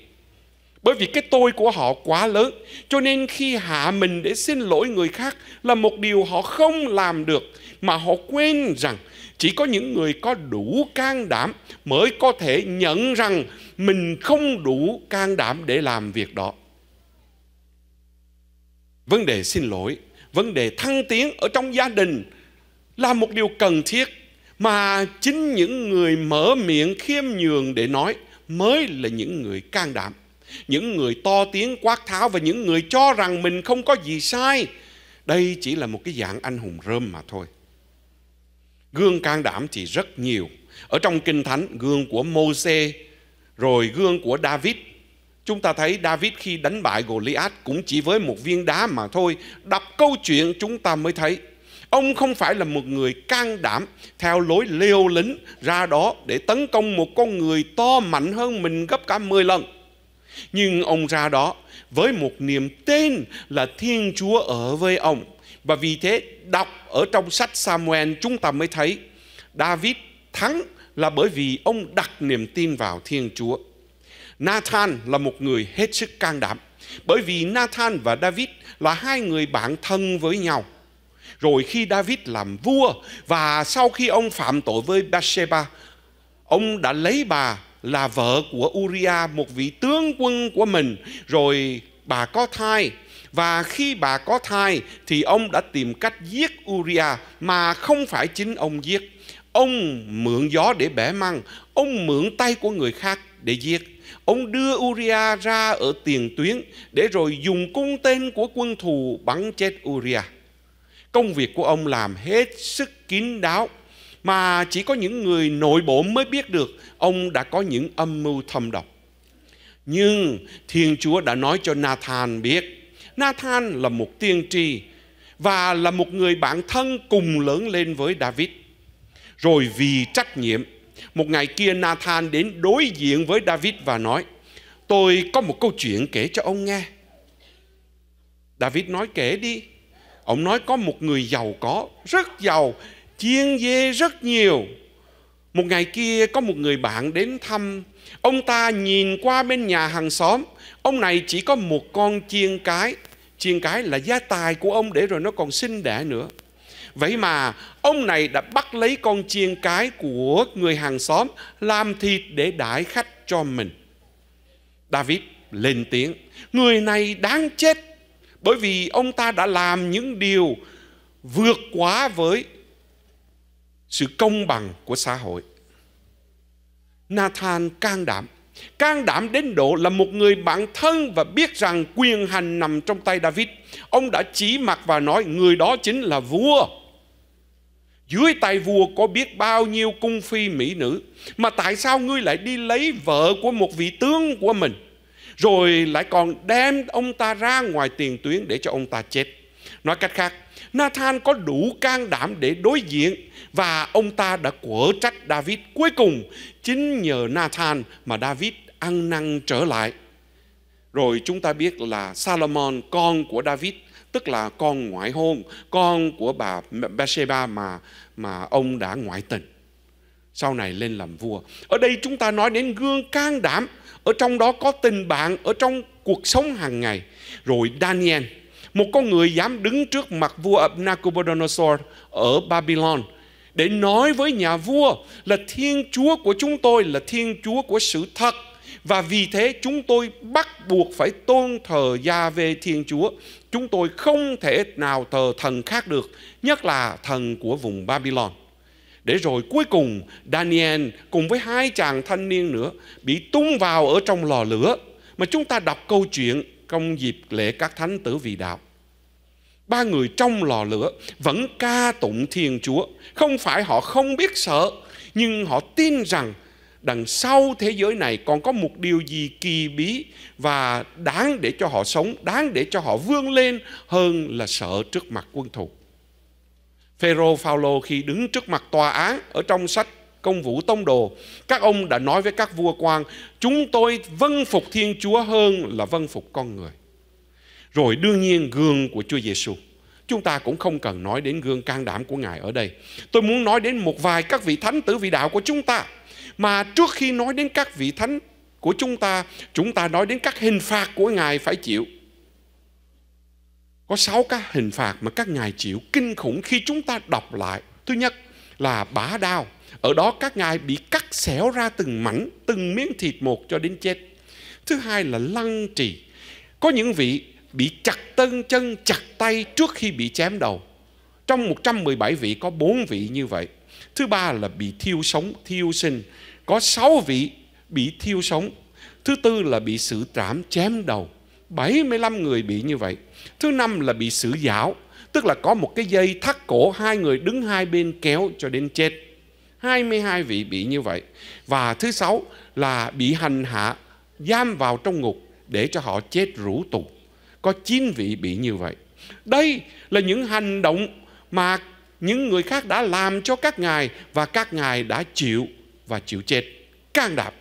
bởi vì cái tôi của họ quá lớn cho nên khi hạ mình để xin lỗi người khác là một điều họ không làm được mà họ quên rằng chỉ có những người có đủ can đảm mới có thể nhận rằng mình không đủ can đảm để làm việc đó vấn đề xin lỗi vấn đề thăng tiến ở trong gia đình là một điều cần thiết mà chính những người mở miệng khiêm nhường để nói mới là những người can đảm những người to tiếng quát tháo và những người cho rằng mình không có gì sai đây chỉ là một cái dạng anh hùng rơm mà thôi gương can đảm thì rất nhiều ở trong kinh thánh gương của Môse rồi gương của David Chúng ta thấy David khi đánh bại Goliath cũng chỉ với một viên đá mà thôi. Đọc câu chuyện chúng ta mới thấy. Ông không phải là một người can đảm theo lối liều lĩnh ra đó để tấn công một con người to mạnh hơn mình gấp cả 10 lần. Nhưng ông ra đó với một niềm tin là Thiên Chúa ở với ông. Và vì thế đọc ở trong sách Samuel chúng ta mới thấy David thắng là bởi vì ông đặt niềm tin vào Thiên Chúa. Nathan là một người hết sức can đảm. Bởi vì Nathan và David là hai người bạn thân với nhau. Rồi khi David làm vua và sau khi ông phạm tội với Bathsheba, ông đã lấy bà là vợ của Uriah, một vị tướng quân của mình, rồi bà có thai và khi bà có thai thì ông đã tìm cách giết Uriah mà không phải chính ông giết. Ông mượn gió để bẻ măng, ông mượn tay của người khác để giết. Ông đưa Uriah ra ở tiền tuyến để rồi dùng cung tên của quân thù bắn chết Uriah Công việc của ông làm hết sức kín đáo mà chỉ có những người nội bộ mới biết được ông đã có những âm mưu thâm độc. Nhưng Thiên Chúa đã nói cho Nathan biết, Nathan là một tiên tri và là một người bạn thân cùng lớn lên với David. Rồi vì trách nhiệm một ngày kia Nathan đến đối diện với David và nói Tôi có một câu chuyện kể cho ông nghe David nói kể đi Ông nói có một người giàu có Rất giàu Chiên dê rất nhiều Một ngày kia có một người bạn đến thăm Ông ta nhìn qua bên nhà hàng xóm Ông này chỉ có một con chiên cái Chiên cái là gia tài của ông để rồi nó còn sinh đẻ nữa Vậy mà ông này đã bắt lấy con chiên cái của người hàng xóm làm thịt để đãi khách cho mình. David lên tiếng, người này đáng chết bởi vì ông ta đã làm những điều vượt quá với sự công bằng của xã hội. Nathan can đảm Can đảm đến độ là một người bạn thân và biết rằng quyền hành nằm trong tay David. Ông đã chỉ mặt và nói người đó chính là vua dưới tay vua có biết bao nhiêu cung phi mỹ nữ mà tại sao ngươi lại đi lấy vợ của một vị tướng của mình rồi lại còn đem ông ta ra ngoài tiền tuyến để cho ông ta chết nói cách khác Nathan có đủ can đảm để đối diện và ông ta đã quở trách David cuối cùng chính nhờ Nathan mà David ăn năn trở lại rồi chúng ta biết là Salomon con của David tức là con ngoại hôn, con của bà Bathsheba mà mà ông đã ngoại tình. Sau này lên làm vua. Ở đây chúng ta nói đến gương can đảm, ở trong đó có tình bạn ở trong cuộc sống hàng ngày. Rồi Daniel, một con người dám đứng trước mặt vua Nabucodonosor ở Babylon để nói với nhà vua là Thiên Chúa của chúng tôi là Thiên Chúa của sự thật và vì thế chúng tôi bắt buộc phải tôn thờ Gia Vê Thiên Chúa. Chúng tôi không thể nào thờ thần khác được, nhất là thần của vùng Babylon. Để rồi cuối cùng Daniel cùng với hai chàng thanh niên nữa bị tung vào ở trong lò lửa mà chúng ta đọc câu chuyện trong dịp lễ các thánh tử vị đạo. Ba người trong lò lửa vẫn ca tụng Thiên Chúa. Không phải họ không biết sợ, nhưng họ tin rằng đằng sau thế giới này còn có một điều gì kỳ bí và đáng để cho họ sống, đáng để cho họ vươn lên hơn là sợ trước mặt quân thù. Phêrô Phaolô khi đứng trước mặt tòa án ở trong sách Công vụ tông đồ, các ông đã nói với các vua quan, chúng tôi vâng phục Thiên Chúa hơn là vâng phục con người. Rồi đương nhiên gương của Chúa Giêsu chúng ta cũng không cần nói đến gương can đảm của ngài ở đây tôi muốn nói đến một vài các vị thánh tử vị đạo của chúng ta mà trước khi nói đến các vị thánh của chúng ta, chúng ta nói đến các hình phạt của Ngài phải chịu. Có sáu cái hình phạt mà các ngài chịu kinh khủng khi chúng ta đọc lại. Thứ nhất là bả đao. Ở đó các ngài bị cắt xẻo ra từng mảnh, từng miếng thịt một cho đến chết. Thứ hai là lăng trì. Có những vị bị chặt tân chân, chặt tay trước khi bị chém đầu. Trong 117 vị có bốn vị như vậy. Thứ ba là bị thiêu sống, thiêu sinh có sáu vị bị thiêu sống thứ tư là bị sự trảm chém đầu 75 người bị như vậy thứ năm là bị sự giảo tức là có một cái dây thắt cổ hai người đứng hai bên kéo cho đến chết 22 vị bị như vậy và thứ sáu là bị hành hạ giam vào trong ngục để cho họ chết rũ tục, có 9 vị bị như vậy đây là những hành động mà những người khác đã làm cho các ngài và các ngài đã chịu và chịu chết can đạp.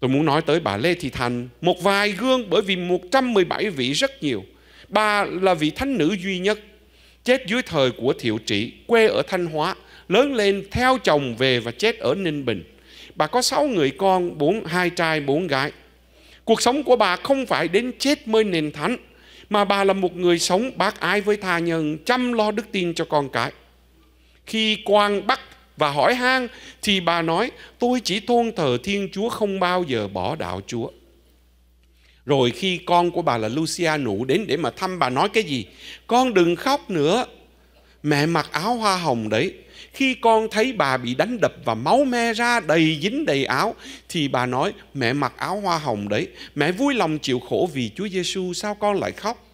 Tôi muốn nói tới bà Lê Thị Thành, một vài gương bởi vì 117 vị rất nhiều. Bà là vị thánh nữ duy nhất chết dưới thời của Thiệu Trị, quê ở Thanh Hóa, lớn lên theo chồng về và chết ở Ninh Bình. Bà có 6 người con, 4 hai trai, 4 gái. Cuộc sống của bà không phải đến chết mới nền thánh, mà bà là một người sống bác ái với tha nhân, chăm lo đức tin cho con cái. Khi quan bắc và hỏi han thì bà nói tôi chỉ tôn thờ Thiên Chúa không bao giờ bỏ đạo Chúa. Rồi khi con của bà là Lucia nụ đến để mà thăm bà nói cái gì? Con đừng khóc nữa. Mẹ mặc áo hoa hồng đấy. Khi con thấy bà bị đánh đập và máu me ra đầy dính đầy áo thì bà nói mẹ mặc áo hoa hồng đấy. Mẹ vui lòng chịu khổ vì Chúa Giêsu sao con lại khóc?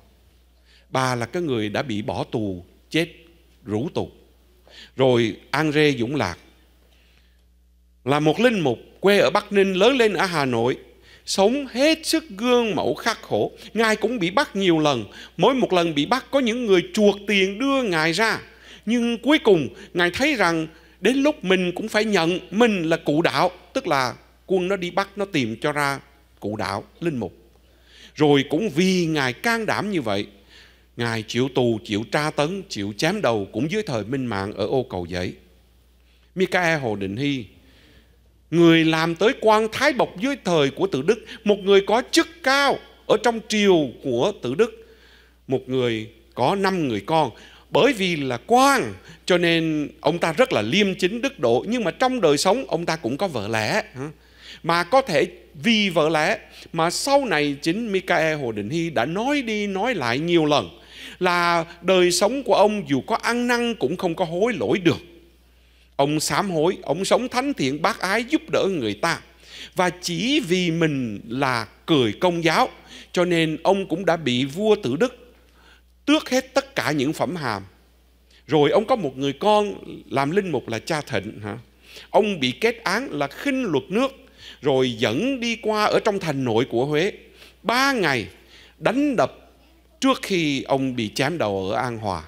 Bà là cái người đã bị bỏ tù, chết rủ tù rồi An Rê Dũng Lạc. Là một linh mục quê ở Bắc Ninh lớn lên ở Hà Nội, sống hết sức gương mẫu khắc khổ. Ngài cũng bị bắt nhiều lần, mỗi một lần bị bắt có những người chuộc tiền đưa Ngài ra. Nhưng cuối cùng Ngài thấy rằng đến lúc mình cũng phải nhận mình là cụ đạo, tức là quân nó đi bắt nó tìm cho ra cụ đạo, linh mục. Rồi cũng vì Ngài can đảm như vậy Ngài chịu tù, chịu tra tấn, chịu chém đầu cũng dưới thời minh mạng ở ô cầu giấy. Micae Hồ Định Hy, người làm tới quan thái bộc dưới thời của tự đức, một người có chức cao ở trong triều của tự đức, một người có năm người con. Bởi vì là quan cho nên ông ta rất là liêm chính đức độ nhưng mà trong đời sống ông ta cũng có vợ lẽ mà có thể vì vợ lẽ mà sau này chính Micae Hồ Định Hy đã nói đi nói lại nhiều lần là đời sống của ông dù có ăn năn cũng không có hối lỗi được. Ông sám hối, ông sống thánh thiện bác ái giúp đỡ người ta. Và chỉ vì mình là cười công giáo cho nên ông cũng đã bị vua tử đức tước hết tất cả những phẩm hàm. Rồi ông có một người con làm linh mục là cha thịnh hả? Ông bị kết án là khinh luật nước rồi dẫn đi qua ở trong thành nội của Huế. Ba ngày đánh đập trước khi ông bị chém đầu ở An Hòa.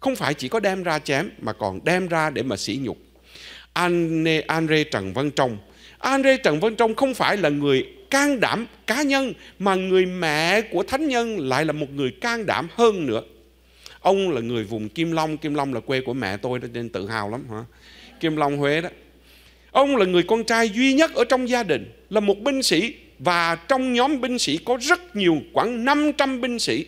Không phải chỉ có đem ra chém mà còn đem ra để mà sỉ nhục. An Andre Trần Văn Trong Andre Trần Văn Trong không phải là người can đảm cá nhân mà người mẹ của thánh nhân lại là một người can đảm hơn nữa. Ông là người vùng Kim Long, Kim Long là quê của mẹ tôi đó nên tự hào lắm hả? Kim Long Huế đó. Ông là người con trai duy nhất ở trong gia đình, là một binh sĩ và trong nhóm binh sĩ có rất nhiều khoảng 500 binh sĩ.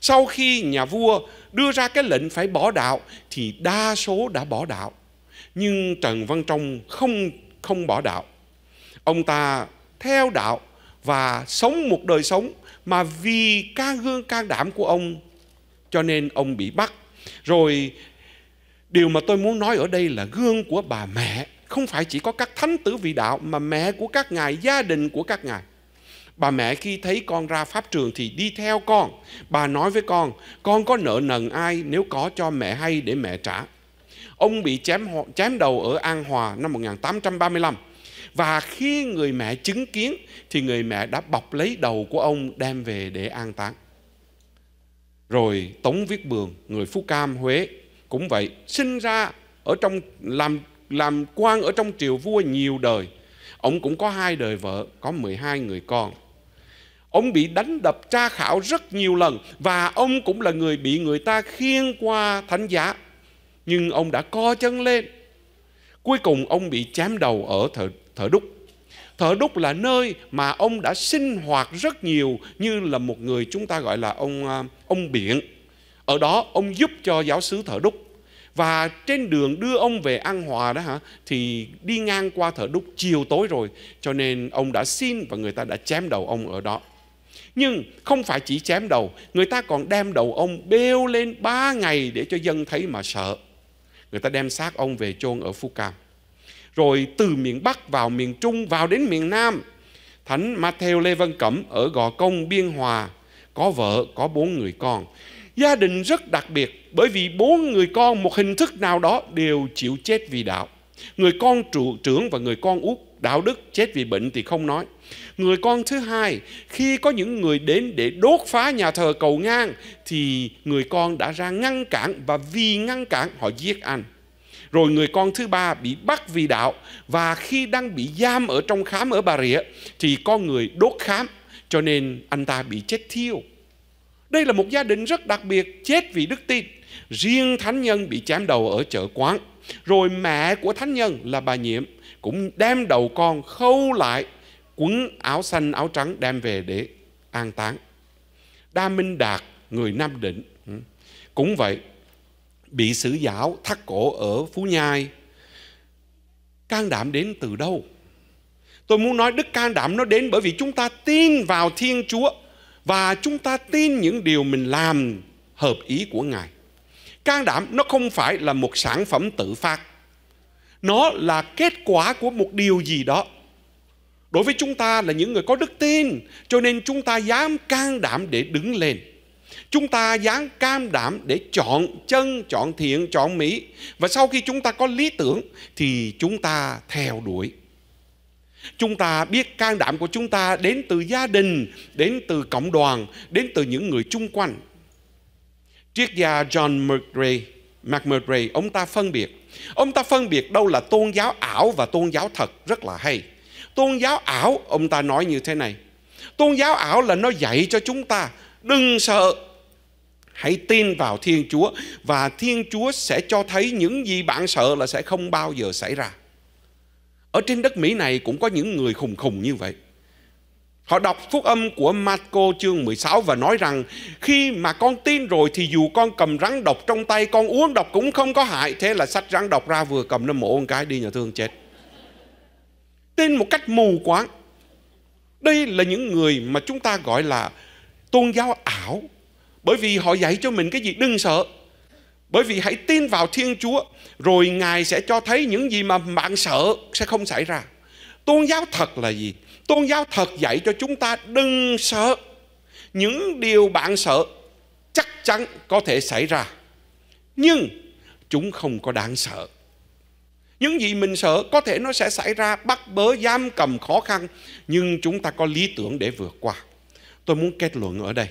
Sau khi nhà vua đưa ra cái lệnh phải bỏ đạo thì đa số đã bỏ đạo. Nhưng Trần Văn Trong không không bỏ đạo. Ông ta theo đạo và sống một đời sống mà vì ca gương ca đảm của ông cho nên ông bị bắt. Rồi điều mà tôi muốn nói ở đây là gương của bà mẹ không phải chỉ có các thánh tử vị đạo mà mẹ của các ngài, gia đình của các ngài. Bà mẹ khi thấy con ra pháp trường thì đi theo con. Bà nói với con, con có nợ nần ai nếu có cho mẹ hay để mẹ trả. Ông bị chém chém đầu ở An Hòa năm 1835. Và khi người mẹ chứng kiến thì người mẹ đã bọc lấy đầu của ông đem về để an táng. Rồi Tống Viết Bường, người Phú Cam Huế cũng vậy, sinh ra ở trong làm làm quan ở trong triều vua nhiều đời. Ông cũng có hai đời vợ, có 12 người con. Ông bị đánh đập tra khảo rất nhiều lần và ông cũng là người bị người ta khiêng qua thánh giá. Nhưng ông đã co chân lên. Cuối cùng ông bị chém đầu ở thợ, thợ đúc. Thợ đúc là nơi mà ông đã sinh hoạt rất nhiều như là một người chúng ta gọi là ông à, ông biển. Ở đó ông giúp cho giáo sứ thợ đúc và trên đường đưa ông về An Hòa đó hả thì đi ngang qua thợ đúc chiều tối rồi cho nên ông đã xin và người ta đã chém đầu ông ở đó nhưng không phải chỉ chém đầu người ta còn đem đầu ông bêu lên ba ngày để cho dân thấy mà sợ người ta đem xác ông về chôn ở Phú Cam rồi từ miền Bắc vào miền Trung vào đến miền Nam Thánh Matthew Lê Văn Cẩm ở Gò Công Biên Hòa có vợ có bốn người con gia đình rất đặc biệt bởi vì bốn người con một hình thức nào đó đều chịu chết vì đạo. Người con trụ trưởng và người con út đạo đức chết vì bệnh thì không nói. Người con thứ hai, khi có những người đến để đốt phá nhà thờ cầu ngang thì người con đã ra ngăn cản và vì ngăn cản họ giết anh. Rồi người con thứ ba bị bắt vì đạo và khi đang bị giam ở trong khám ở Bà Rịa thì có người đốt khám cho nên anh ta bị chết thiêu đây là một gia đình rất đặc biệt chết vì đức tin. Riêng thánh nhân bị chém đầu ở chợ quán. Rồi mẹ của thánh nhân là bà nhiệm cũng đem đầu con khâu lại quấn áo xanh áo trắng đem về để an táng. Đa Minh Đạt người Nam Định ừ, cũng vậy bị sử giáo thắt cổ ở Phú Nhai can đảm đến từ đâu tôi muốn nói đức can đảm nó đến bởi vì chúng ta tin vào thiên chúa và chúng ta tin những điều mình làm hợp ý của Ngài. Can đảm nó không phải là một sản phẩm tự phát. Nó là kết quả của một điều gì đó. Đối với chúng ta là những người có đức tin, cho nên chúng ta dám can đảm để đứng lên. Chúng ta dám cam đảm để chọn chân, chọn thiện, chọn mỹ. Và sau khi chúng ta có lý tưởng thì chúng ta theo đuổi chúng ta biết can đảm của chúng ta đến từ gia đình đến từ cộng đoàn đến từ những người chung quanh triết gia John McRae McMurray ông ta phân biệt ông ta phân biệt đâu là tôn giáo ảo và tôn giáo thật rất là hay tôn giáo ảo ông ta nói như thế này tôn giáo ảo là nó dạy cho chúng ta đừng sợ hãy tin vào thiên chúa và thiên chúa sẽ cho thấy những gì bạn sợ là sẽ không bao giờ xảy ra ở trên đất Mỹ này cũng có những người khùng khùng như vậy. Họ đọc phúc âm của Marco chương 16 và nói rằng khi mà con tin rồi thì dù con cầm rắn độc trong tay con uống độc cũng không có hại. Thế là sách rắn độc ra vừa cầm nó mổ một cái đi nhà thương chết. Tin một cách mù quáng. Đây là những người mà chúng ta gọi là tôn giáo ảo. Bởi vì họ dạy cho mình cái gì đừng sợ. Bởi vì hãy tin vào Thiên Chúa rồi Ngài sẽ cho thấy những gì mà bạn sợ sẽ không xảy ra. Tôn giáo thật là gì? Tôn giáo thật dạy cho chúng ta đừng sợ. Những điều bạn sợ chắc chắn có thể xảy ra. Nhưng chúng không có đáng sợ. Những gì mình sợ có thể nó sẽ xảy ra bắt bớ giam cầm khó khăn nhưng chúng ta có lý tưởng để vượt qua. Tôi muốn kết luận ở đây.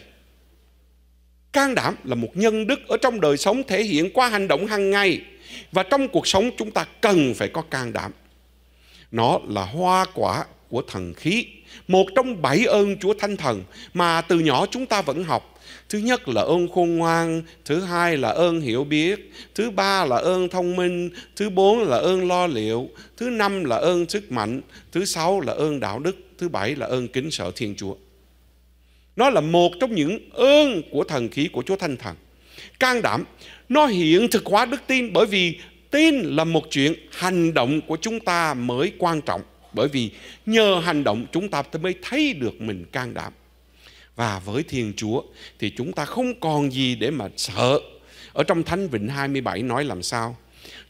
Can đảm là một nhân đức ở trong đời sống thể hiện qua hành động hàng ngày. Và trong cuộc sống chúng ta cần phải có can đảm. Nó là hoa quả của thần khí. Một trong bảy ơn Chúa Thánh Thần mà từ nhỏ chúng ta vẫn học. Thứ nhất là ơn khôn ngoan, thứ hai là ơn hiểu biết, thứ ba là ơn thông minh, thứ bốn là ơn lo liệu, thứ năm là ơn sức mạnh, thứ sáu là ơn đạo đức, thứ bảy là ơn kính sợ Thiên Chúa. Nó là một trong những ơn của thần khí của Chúa Thanh Thần. Can đảm, nó hiện thực hóa đức tin bởi vì tin là một chuyện hành động của chúng ta mới quan trọng. Bởi vì nhờ hành động chúng ta mới thấy được mình can đảm. Và với Thiên Chúa thì chúng ta không còn gì để mà sợ. Ở trong Thánh Vịnh 27 nói làm sao?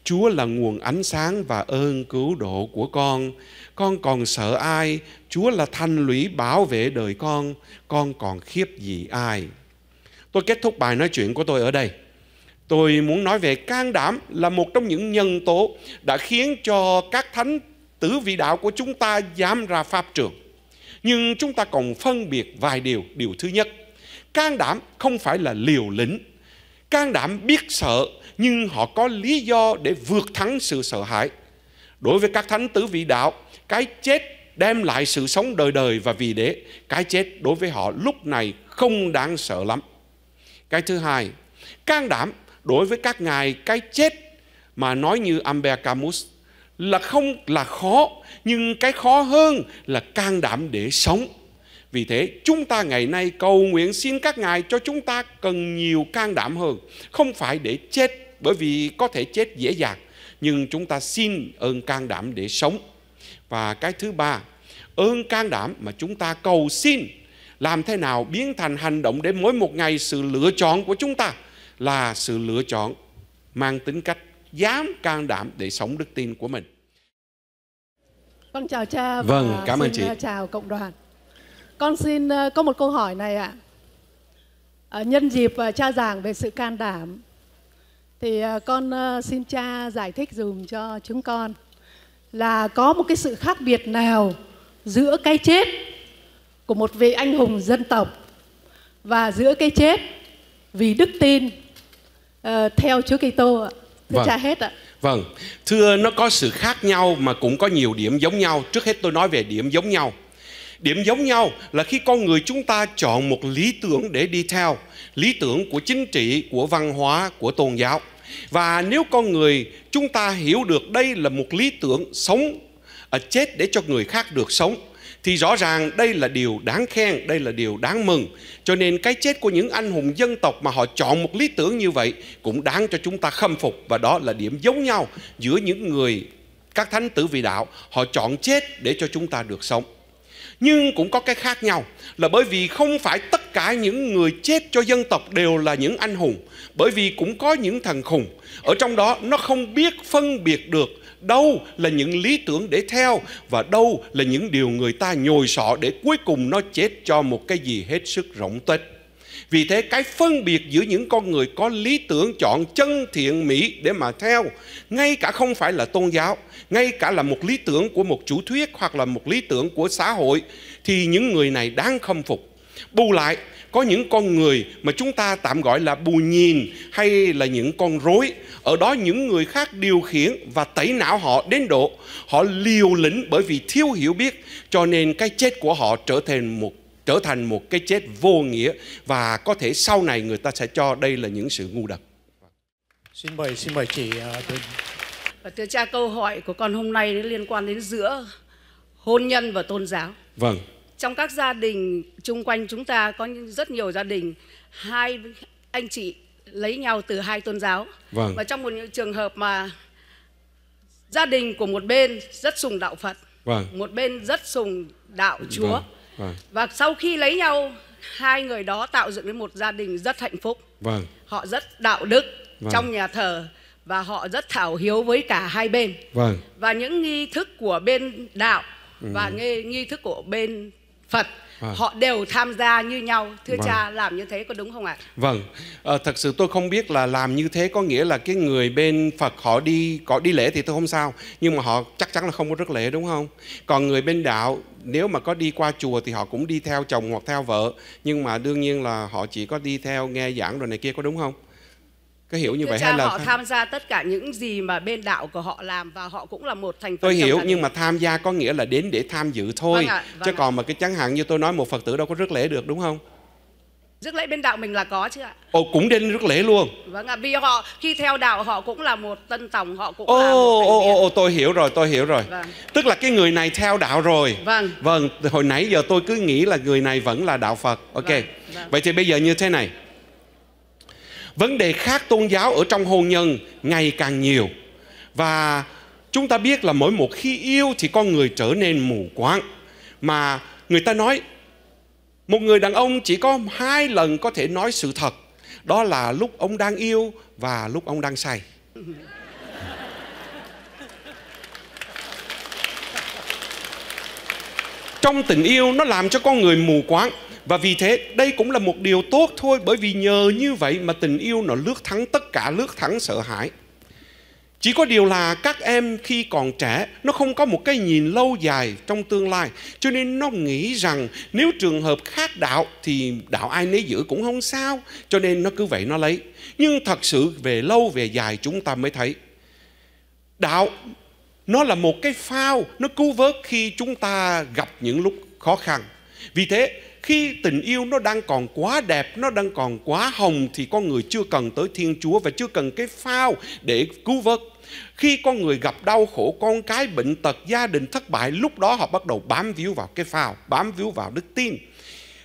Chúa là nguồn ánh sáng và ơn cứu độ của con con còn sợ ai chúa là thanh lũy bảo vệ đời con con còn khiếp gì ai tôi kết thúc bài nói chuyện của tôi ở đây tôi muốn nói về can đảm là một trong những nhân tố đã khiến cho các thánh tử vị đạo của chúng ta dám ra pháp trường nhưng chúng ta còn phân biệt vài điều điều thứ nhất can đảm không phải là liều lĩnh can đảm biết sợ nhưng họ có lý do để vượt thắng sự sợ hãi Đối với các thánh tứ vị đạo, cái chết đem lại sự sống đời đời và vì đế. Cái chết đối với họ lúc này không đáng sợ lắm. Cái thứ hai, can đảm đối với các ngài cái chết mà nói như Amber Camus là không là khó nhưng cái khó hơn là can đảm để sống vì thế chúng ta ngày nay cầu nguyện xin các ngài cho chúng ta cần nhiều can đảm hơn Không phải để chết bởi vì có thể chết dễ dàng nhưng chúng ta xin ơn can đảm để sống. Và cái thứ ba, ơn can đảm mà chúng ta cầu xin làm thế nào biến thành hành động để mỗi một ngày sự lựa chọn của chúng ta là sự lựa chọn mang tính cách dám can đảm để sống đức tin của mình. Con chào cha và vâng, cảm ơn chị. À, chào cộng đoàn. Con xin à, có một câu hỏi này ạ. À, nhân dịp à, cha giảng về sự can đảm thì à, con à, xin cha giải thích dùm cho chúng con là có một cái sự khác biệt nào giữa cái chết của một vị anh hùng dân tộc và giữa cái chết vì đức tin uh, theo Chúa Kitô ạ. Thưa vâng. cha hết ạ. Vâng, thưa nó có sự khác nhau mà cũng có nhiều điểm giống nhau. Trước hết tôi nói về điểm giống nhau Điểm giống nhau là khi con người chúng ta chọn một lý tưởng để đi theo, lý tưởng của chính trị, của văn hóa, của tôn giáo. Và nếu con người chúng ta hiểu được đây là một lý tưởng sống, à, chết để cho người khác được sống, thì rõ ràng đây là điều đáng khen, đây là điều đáng mừng. Cho nên cái chết của những anh hùng dân tộc mà họ chọn một lý tưởng như vậy cũng đáng cho chúng ta khâm phục và đó là điểm giống nhau giữa những người các thánh tử vị đạo họ chọn chết để cho chúng ta được sống nhưng cũng có cái khác nhau là bởi vì không phải tất cả những người chết cho dân tộc đều là những anh hùng bởi vì cũng có những thằng khùng ở trong đó nó không biết phân biệt được đâu là những lý tưởng để theo và đâu là những điều người ta nhồi sọ để cuối cùng nó chết cho một cái gì hết sức rỗng tuếch vì thế cái phân biệt giữa những con người có lý tưởng chọn chân thiện mỹ để mà theo ngay cả không phải là tôn giáo ngay cả là một lý tưởng của một chủ thuyết hoặc là một lý tưởng của xã hội thì những người này đáng khâm phục. Bù lại, có những con người mà chúng ta tạm gọi là bù nhìn hay là những con rối ở đó những người khác điều khiển và tẩy não họ đến độ họ liều lĩnh bởi vì thiếu hiểu biết cho nên cái chết của họ trở thành một trở thành một cái chết vô nghĩa và có thể sau này người ta sẽ cho đây là những sự ngu đần xin mời xin mời chị uh, và thưa cha câu hỏi của con hôm nay liên quan đến giữa hôn nhân và tôn giáo vâng trong các gia đình chung quanh chúng ta có rất nhiều gia đình hai anh chị lấy nhau từ hai tôn giáo vâng. và trong một trường hợp mà gia đình của một bên rất sùng đạo Phật vâng. một bên rất sùng đạo vâng. Chúa vâng. Vâng. và sau khi lấy nhau hai người đó tạo dựng nên một gia đình rất hạnh phúc vâng. họ rất đạo đức vâng. trong nhà thờ và họ rất thảo hiếu với cả hai bên vâng. và những nghi thức của bên đạo ừ. và nghi, nghi thức của bên phật À. họ đều tham gia như nhau thưa vâng. cha làm như thế có đúng không ạ vâng à, thật sự tôi không biết là làm như thế có nghĩa là cái người bên phật họ đi có đi lễ thì tôi không sao nhưng mà họ chắc chắn là không có rước lễ đúng không còn người bên đạo nếu mà có đi qua chùa thì họ cũng đi theo chồng hoặc theo vợ nhưng mà đương nhiên là họ chỉ có đi theo nghe giảng rồi này kia có đúng không có hiểu như Thưa vậy cha, hay là họ không? tham gia tất cả những gì mà bên đạo của họ làm và họ cũng là một thành phần tôi hiểu nhưng mà tham gia có nghĩa là đến để tham dự thôi vâng ạ, vâng chứ ạ. còn mà cái chẳng hạn như tôi nói một phật tử đâu có rước lễ được đúng không rước lễ bên đạo mình là có chứ ạ ồ cũng đến rước lễ luôn vâng ạ vì họ khi theo đạo họ cũng là một tân tòng họ cũng ồ, là một ồ ồ ồ tôi hiểu rồi tôi hiểu rồi vâng. tức là cái người này theo đạo rồi vâng vâng hồi nãy giờ tôi cứ nghĩ là người này vẫn là đạo phật ok vâng, vâng. vậy thì bây giờ như thế này vấn đề khác tôn giáo ở trong hôn nhân ngày càng nhiều và chúng ta biết là mỗi một khi yêu thì con người trở nên mù quáng mà người ta nói một người đàn ông chỉ có hai lần có thể nói sự thật đó là lúc ông đang yêu và lúc ông đang say trong tình yêu nó làm cho con người mù quáng và vì thế đây cũng là một điều tốt thôi bởi vì nhờ như vậy mà tình yêu nó lướt thắng tất cả, lướt thắng sợ hãi. Chỉ có điều là các em khi còn trẻ nó không có một cái nhìn lâu dài trong tương lai cho nên nó nghĩ rằng nếu trường hợp khác đạo thì đạo ai nấy giữ cũng không sao cho nên nó cứ vậy nó lấy. Nhưng thật sự về lâu về dài chúng ta mới thấy đạo nó là một cái phao nó cứu vớt khi chúng ta gặp những lúc khó khăn. Vì thế khi tình yêu nó đang còn quá đẹp nó đang còn quá hồng thì con người chưa cần tới thiên chúa và chưa cần cái phao để cứu vớt khi con người gặp đau khổ con cái bệnh tật gia đình thất bại lúc đó họ bắt đầu bám víu vào cái phao bám víu vào đức tin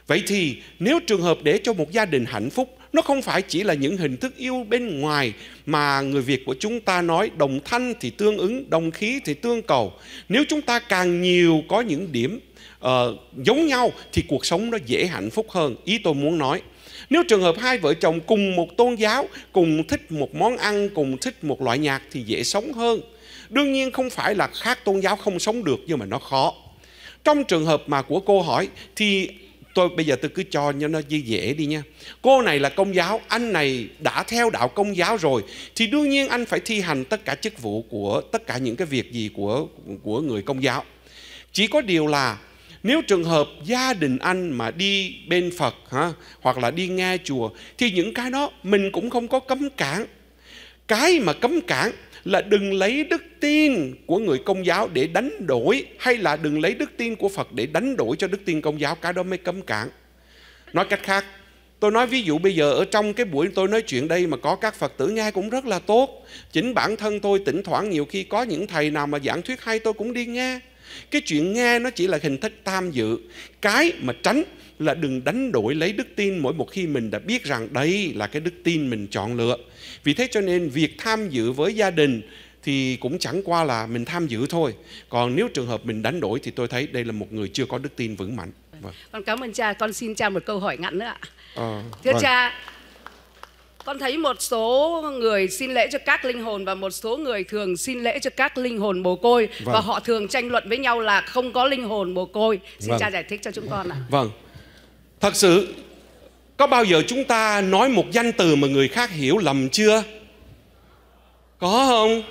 vậy thì nếu trường hợp để cho một gia đình hạnh phúc nó không phải chỉ là những hình thức yêu bên ngoài mà người Việt của chúng ta nói đồng thanh thì tương ứng, đồng khí thì tương cầu. Nếu chúng ta càng nhiều có những điểm uh, giống nhau thì cuộc sống nó dễ hạnh phúc hơn ý tôi muốn nói nếu trường hợp hai vợ chồng cùng một tôn giáo cùng thích một món ăn cùng thích một loại nhạc thì dễ sống hơn đương nhiên không phải là khác tôn giáo không sống được nhưng mà nó khó trong trường hợp mà của cô hỏi thì tôi bây giờ tôi cứ cho cho nó dễ đi nha cô này là công giáo anh này đã theo đạo công giáo rồi thì đương nhiên anh phải thi hành tất cả chức vụ của tất cả những cái việc gì của của người công giáo chỉ có điều là nếu trường hợp gia đình anh mà đi bên phật ha, hoặc là đi nghe chùa thì những cái đó mình cũng không có cấm cản cái mà cấm cản là đừng lấy đức tin của người công giáo để đánh đổi hay là đừng lấy đức tin của phật để đánh đổi cho đức tin công giáo cái đó mới cấm cản nói cách khác Tôi nói ví dụ bây giờ ở trong cái buổi tôi nói chuyện đây mà có các Phật tử nghe cũng rất là tốt. Chính bản thân tôi tỉnh thoảng nhiều khi có những thầy nào mà giảng thuyết hay tôi cũng đi nghe cái chuyện nghe nó chỉ là hình thức tham dự cái mà tránh là đừng đánh đổi lấy đức tin mỗi một khi mình đã biết rằng đây là cái đức tin mình chọn lựa vì thế cho nên việc tham dự với gia đình thì cũng chẳng qua là mình tham dự thôi còn nếu trường hợp mình đánh đổi thì tôi thấy đây là một người chưa có đức tin vững mạnh vâng. vâng. con cảm ơn cha con xin cha một câu hỏi ngắn nữa ạ à, thưa vâng. cha con thấy một số người xin lễ cho các linh hồn và một số người thường xin lễ cho các linh hồn mồ côi vâng. và họ thường tranh luận với nhau là không có linh hồn mồ côi xin vâng. cha giải thích cho chúng con ạ à. vâng thật sự có bao giờ chúng ta nói một danh từ mà người khác hiểu lầm chưa có không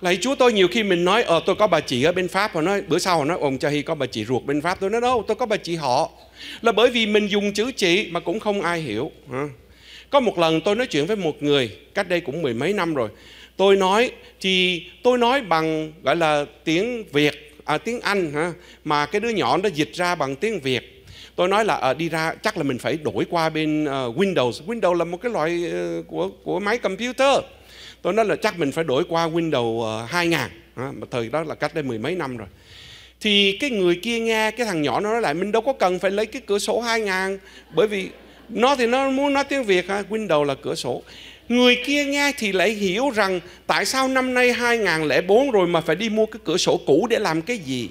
Lạy Chúa tôi nhiều khi mình nói Ờ tôi có bà chị ở bên Pháp Họ nói bữa sau họ nói ông cha hi có bà chị ruột bên Pháp Tôi nói đâu tôi có bà chị họ Là bởi vì mình dùng chữ chị mà cũng không ai hiểu có một lần tôi nói chuyện với một người cách đây cũng mười mấy năm rồi. Tôi nói thì tôi nói bằng gọi là tiếng Việt à, tiếng Anh ha mà cái đứa nhỏ nó dịch ra bằng tiếng Việt tôi nói là à, đi ra chắc là mình phải đổi qua bên uh, Windows. Windows là một cái loại uh, của của máy computer. Tôi nói là chắc mình phải đổi qua Windows uh, 2000. À, mà thời đó là cách đây mười mấy năm rồi. Thì cái người kia nghe cái thằng nhỏ nó nói lại mình đâu có cần phải lấy cái cửa sổ 2000 bởi vì nó thì nó muốn nói tiếng việt ha, window là cửa sổ người kia nghe thì lại hiểu rằng tại sao năm nay 2004 rồi mà phải đi mua cái cửa sổ cũ để làm cái gì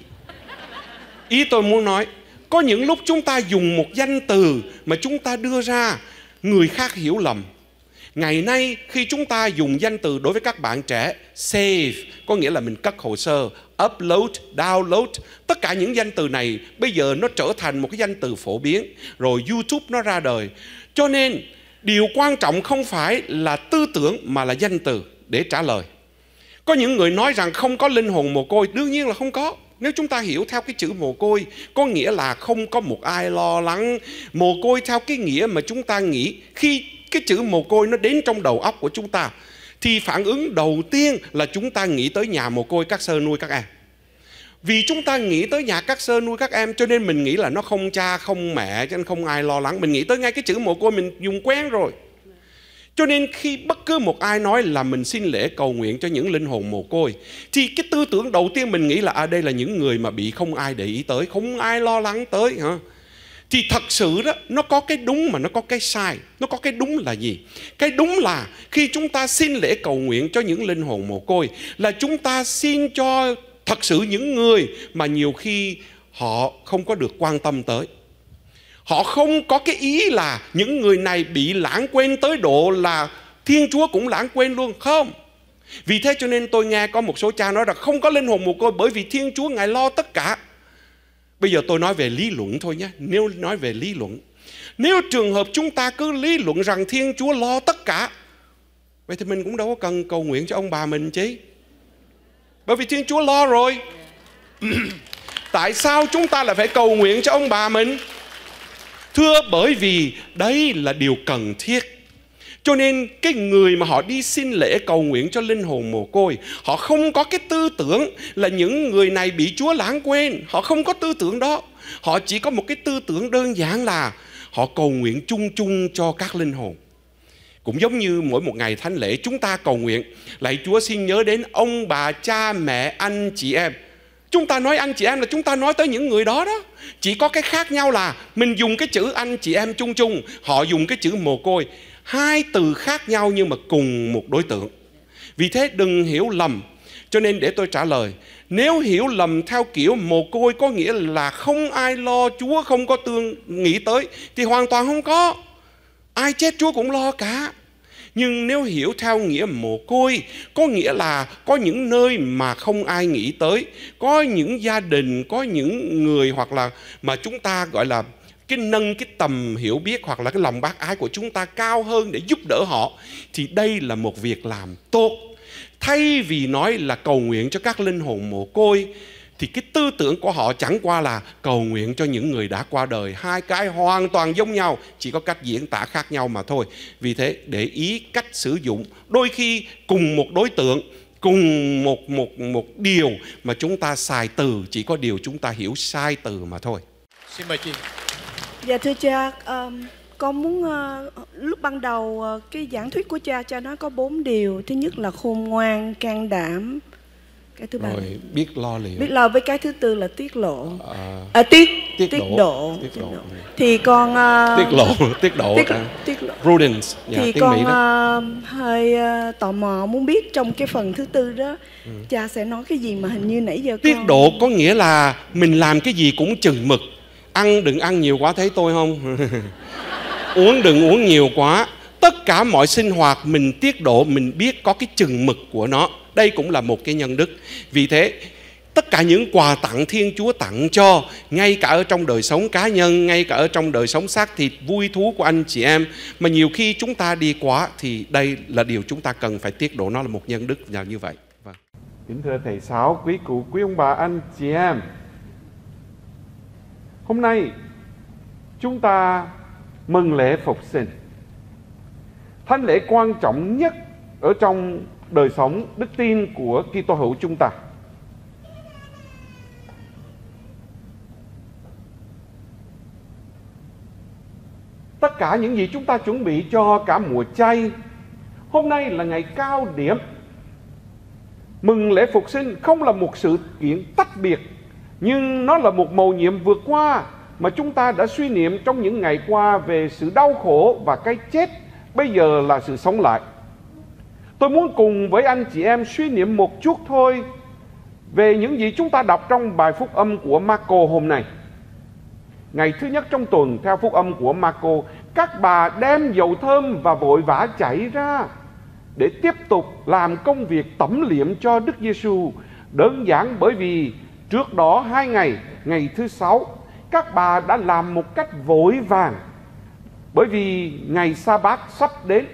ý tôi muốn nói có những lúc chúng ta dùng một danh từ mà chúng ta đưa ra người khác hiểu lầm Ngày nay khi chúng ta dùng danh từ đối với các bạn trẻ Save có nghĩa là mình cất hồ sơ Upload, download Tất cả những danh từ này bây giờ nó trở thành một cái danh từ phổ biến Rồi YouTube nó ra đời Cho nên điều quan trọng không phải là tư tưởng mà là danh từ để trả lời Có những người nói rằng không có linh hồn mồ côi Đương nhiên là không có nếu chúng ta hiểu theo cái chữ mồ côi có nghĩa là không có một ai lo lắng mồ côi theo cái nghĩa mà chúng ta nghĩ khi cái chữ mồ côi nó đến trong đầu óc của chúng ta thì phản ứng đầu tiên là chúng ta nghĩ tới nhà mồ côi các sơ nuôi các em vì chúng ta nghĩ tới nhà các sơ nuôi các em cho nên mình nghĩ là nó không cha không mẹ cho nên không ai lo lắng mình nghĩ tới ngay cái chữ mồ côi mình dùng quen rồi cho nên khi bất cứ một ai nói là mình xin lễ cầu nguyện cho những linh hồn mồ côi Thì cái tư tưởng đầu tiên mình nghĩ là à đây là những người mà bị không ai để ý tới, không ai lo lắng tới hả? thì thật sự đó nó có cái đúng mà nó có cái sai nó có cái đúng là gì cái đúng là khi chúng ta xin lễ cầu nguyện cho những linh hồn mồ côi là chúng ta xin cho thật sự những người mà nhiều khi họ không có được quan tâm tới họ không có cái ý là những người này bị lãng quên tới độ là thiên chúa cũng lãng quên luôn không vì thế cho nên tôi nghe có một số cha nói là không có linh hồn mồ côi bởi vì thiên chúa ngài lo tất cả Bây giờ tôi nói về lý luận thôi nhé, nếu nói về lý luận. Nếu trường hợp chúng ta cứ lý luận rằng Thiên Chúa lo tất cả, vậy thì mình cũng đâu có cần cầu nguyện cho ông bà mình chứ. Bởi vì Thiên Chúa lo rồi. Tại sao chúng ta lại phải cầu nguyện cho ông bà mình? Thưa bởi vì đấy là điều cần thiết cho nên cái người mà họ đi xin lễ cầu nguyện cho linh hồn mồ côi, họ không có cái tư tưởng là những người này bị Chúa lãng quên, họ không có tư tưởng đó. Họ chỉ có một cái tư tưởng đơn giản là họ cầu nguyện chung chung cho các linh hồn. Cũng giống như mỗi một ngày thánh lễ chúng ta cầu nguyện, lạy Chúa xin nhớ đến ông bà cha mẹ anh chị em. Chúng ta nói anh chị em là chúng ta nói tới những người đó đó. Chỉ có cái khác nhau là mình dùng cái chữ anh chị em chung chung, họ dùng cái chữ mồ côi hai từ khác nhau nhưng mà cùng một đối tượng vì thế đừng hiểu lầm cho nên để tôi trả lời nếu hiểu lầm theo kiểu mồ côi có nghĩa là không ai lo chúa không có tương nghĩ tới thì hoàn toàn không có ai chết chúa cũng lo cả nhưng nếu hiểu theo nghĩa mồ côi có nghĩa là có những nơi mà không ai nghĩ tới có những gia đình có những người hoặc là mà chúng ta gọi là cái nâng cái tầm hiểu biết hoặc là cái lòng bác ái của chúng ta cao hơn để giúp đỡ họ thì đây là một việc làm tốt thay vì nói là cầu nguyện cho các linh hồn mồ côi thì cái tư tưởng của họ chẳng qua là cầu nguyện cho những người đã qua đời hai cái hoàn toàn giống nhau chỉ có cách diễn tả khác nhau mà thôi vì thế để ý cách sử dụng đôi khi cùng một đối tượng cùng một một một điều mà chúng ta xài từ chỉ có điều chúng ta hiểu sai từ mà thôi xin mời chị dạ thưa cha um, con muốn uh, lúc ban đầu uh, cái giảng thuyết của cha cha nói có bốn điều thứ nhất là khôn ngoan can đảm cái thứ ba rồi biết lo liệu biết lo với cái thứ tư là tiết lộ à, à, tiết tiết, tiết độ, độ. Tiết, độ. thì con uh, tiết lộ tiết độ ờ, tiết, tiết lộ. prudence dạ, thì con Mỹ đó. Uh, hơi uh, tò mò muốn biết trong cái phần thứ tư đó ừ. cha sẽ nói cái gì mà hình như nãy giờ tiết con... độ có nghĩa là mình làm cái gì cũng chừng mực ăn đừng ăn nhiều quá thấy tôi không uống đừng uống nhiều quá tất cả mọi sinh hoạt mình tiết độ mình biết có cái chừng mực của nó đây cũng là một cái nhân đức vì thế tất cả những quà tặng thiên chúa tặng cho ngay cả ở trong đời sống cá nhân ngay cả ở trong đời sống xác thịt vui thú của anh chị em mà nhiều khi chúng ta đi quá thì đây là điều chúng ta cần phải tiết độ nó là một nhân đức nào như vậy vâng. kính thưa thầy sáu quý cụ quý ông bà anh chị em Hôm nay chúng ta mừng lễ phục sinh. Thánh lễ quan trọng nhất ở trong đời sống đức tin của Kitô hữu chúng ta. Tất cả những gì chúng ta chuẩn bị cho cả mùa chay Hôm nay là ngày cao điểm Mừng lễ phục sinh không là một sự kiện tách biệt nhưng nó là một mầu nhiệm vượt qua mà chúng ta đã suy niệm trong những ngày qua về sự đau khổ và cái chết bây giờ là sự sống lại tôi muốn cùng với anh chị em suy niệm một chút thôi về những gì chúng ta đọc trong bài phúc âm của Marco hôm nay ngày thứ nhất trong tuần theo phúc âm của Marco các bà đem dầu thơm và vội vã chảy ra để tiếp tục làm công việc tẩm liệm cho Đức Giêsu đơn giản bởi vì Trước đó hai ngày, ngày thứ sáu, các bà đã làm một cách vội vàng. Bởi vì ngày sa bát sắp đến,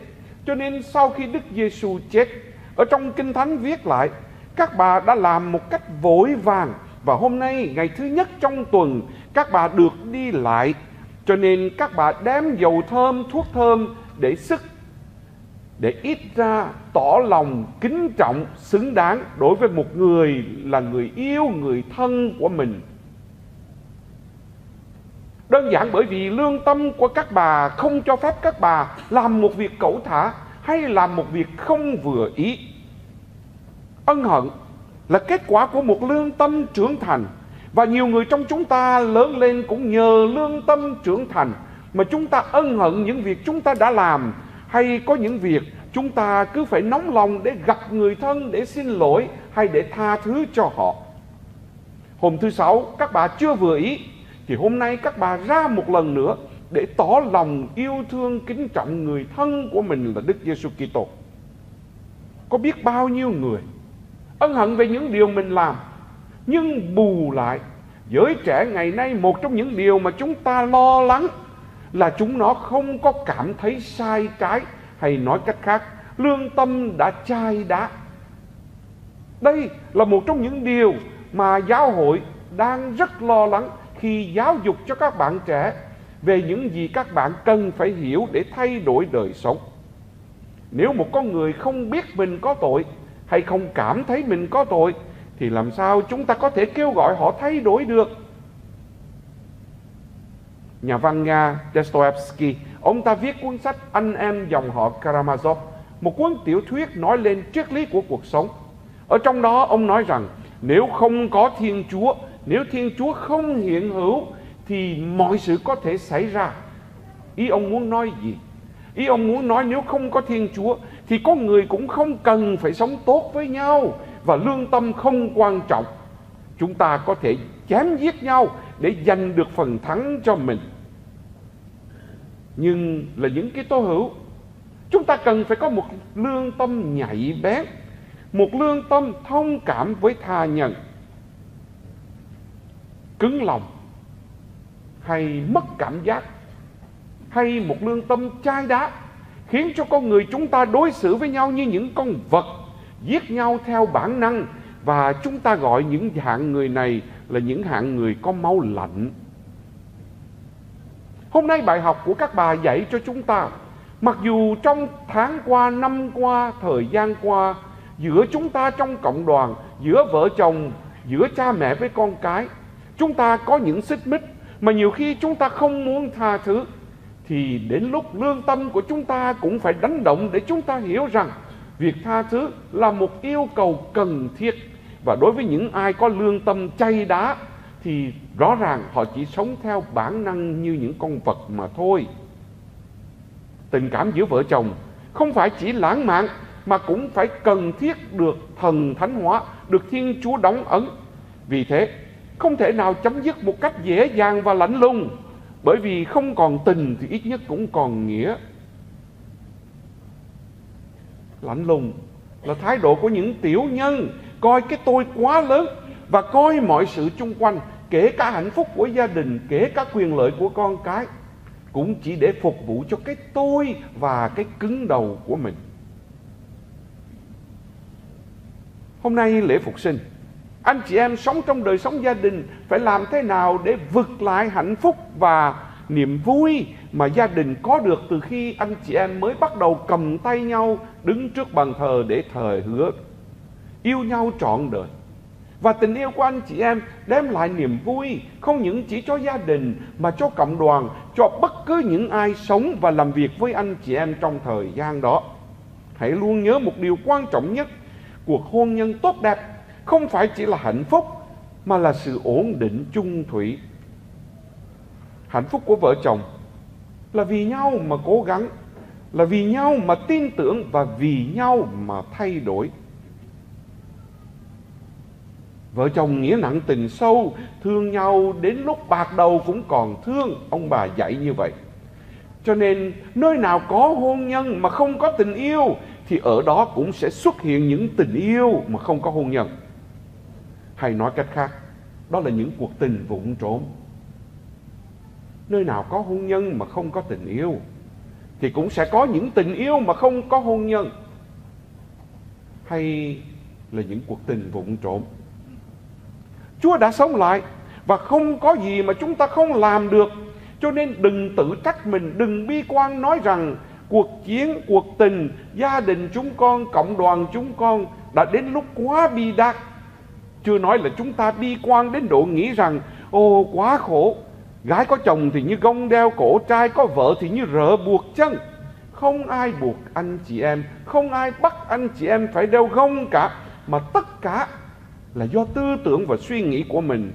cho nên sau khi Đức Giêsu chết, ở trong Kinh Thánh viết lại, các bà đã làm một cách vội vàng và hôm nay ngày thứ nhất trong tuần các bà được đi lại cho nên các bà đem dầu thơm thuốc thơm để sức để ít ra tỏ lòng kính trọng xứng đáng đối với một người là người yêu người thân của mình đơn giản bởi vì lương tâm của các bà không cho phép các bà làm một việc cẩu thả hay làm một việc không vừa ý ân hận là kết quả của một lương tâm trưởng thành và nhiều người trong chúng ta lớn lên cũng nhờ lương tâm trưởng thành mà chúng ta ân hận những việc chúng ta đã làm hay có những việc chúng ta cứ phải nóng lòng để gặp người thân để xin lỗi hay để tha thứ cho họ hôm thứ sáu các bà chưa vừa ý thì hôm nay các bà ra một lần nữa để tỏ lòng yêu thương kính trọng người thân của mình là Đức Giêsu Kitô. Có biết bao nhiêu người ân hận về những điều mình làm, nhưng bù lại giới trẻ ngày nay một trong những điều mà chúng ta lo lắng là chúng nó không có cảm thấy sai trái hay nói cách khác lương tâm đã chai đá đây là một trong những điều mà giáo hội đang rất lo lắng khi giáo dục cho các bạn trẻ về những gì các bạn cần phải hiểu để thay đổi đời sống nếu một con người không biết mình có tội hay không cảm thấy mình có tội thì làm sao chúng ta có thể kêu gọi họ thay đổi được nhà văn Nga Dostoevsky. Ông ta viết cuốn sách Anh em dòng họ Karamazov, một cuốn tiểu thuyết nói lên triết lý của cuộc sống. Ở trong đó ông nói rằng nếu không có Thiên Chúa, nếu Thiên Chúa không hiện hữu thì mọi sự có thể xảy ra. Ý ông muốn nói gì? Ý ông muốn nói nếu không có Thiên Chúa thì có người cũng không cần phải sống tốt với nhau và lương tâm không quan trọng. Chúng ta có thể chém giết nhau để giành được phần thắng cho mình nhưng là những cái tố hữu chúng ta cần phải có một lương tâm nhạy bén một lương tâm thông cảm với tha nhân cứng lòng hay mất cảm giác hay một lương tâm chai đá khiến cho con người chúng ta đối xử với nhau như những con vật giết nhau theo bản năng và chúng ta gọi những hạng người này là những hạng người có máu lạnh Hôm nay bài học của các bà dạy cho chúng ta Mặc dù trong tháng qua, năm qua, thời gian qua Giữa chúng ta trong cộng đoàn Giữa vợ chồng, giữa cha mẹ với con cái Chúng ta có những xích mích Mà nhiều khi chúng ta không muốn tha thứ Thì đến lúc lương tâm của chúng ta cũng phải đánh động Để chúng ta hiểu rằng Việc tha thứ là một yêu cầu cần thiết Và đối với những ai có lương tâm chay đá Thì Rõ ràng họ chỉ sống theo bản năng như những con vật mà thôi. Tình cảm giữa vợ chồng không phải chỉ lãng mạn mà cũng phải cần thiết được thần thánh hóa, được Thiên Chúa đóng ấn. Vì thế, không thể nào chấm dứt một cách dễ dàng và lạnh lùng, bởi vì không còn tình thì ít nhất cũng còn nghĩa. Lạnh lùng là thái độ của những tiểu nhân coi cái tôi quá lớn và coi mọi sự chung quanh kể cả hạnh phúc của gia đình kể cả quyền lợi của con cái cũng chỉ để phục vụ cho cái tôi và cái cứng đầu của mình hôm nay lễ phục sinh anh chị em sống trong đời sống gia đình phải làm thế nào để vực lại hạnh phúc và niềm vui mà gia đình có được từ khi anh chị em mới bắt đầu cầm tay nhau đứng trước bàn thờ để thờ hứa yêu nhau trọn đời và tình yêu của anh chị em đem lại niềm vui không những chỉ cho gia đình mà cho cộng đoàn cho bất cứ những ai sống và làm việc với anh chị em trong thời gian đó hãy luôn nhớ một điều quan trọng nhất cuộc hôn nhân tốt đẹp không phải chỉ là hạnh phúc mà là sự ổn định chung thủy hạnh phúc của vợ chồng là vì nhau mà cố gắng là vì nhau mà tin tưởng và vì nhau mà thay đổi Vợ chồng nghĩa nặng tình sâu, thương nhau đến lúc bạc đầu cũng còn thương, ông bà dạy như vậy. Cho nên nơi nào có hôn nhân mà không có tình yêu thì ở đó cũng sẽ xuất hiện những tình yêu mà không có hôn nhân. Hay nói cách khác, đó là những cuộc tình vụng trộm. Nơi nào có hôn nhân mà không có tình yêu thì cũng sẽ có những tình yêu mà không có hôn nhân. Hay là những cuộc tình vụng trộm Chúa đã sống lại và không có gì mà chúng ta không làm được. Cho nên đừng tự trách mình, đừng bi quan nói rằng cuộc chiến, cuộc tình, gia đình chúng con, cộng đoàn chúng con đã đến lúc quá bi đát. Chưa nói là chúng ta bi quan đến độ nghĩ rằng ô quá khổ, gái có chồng thì như gông đeo cổ, trai có vợ thì như rỡ buộc chân. Không ai buộc anh chị em, không ai bắt anh chị em phải đeo gông cả, mà tất cả là do tư tưởng và suy nghĩ của mình.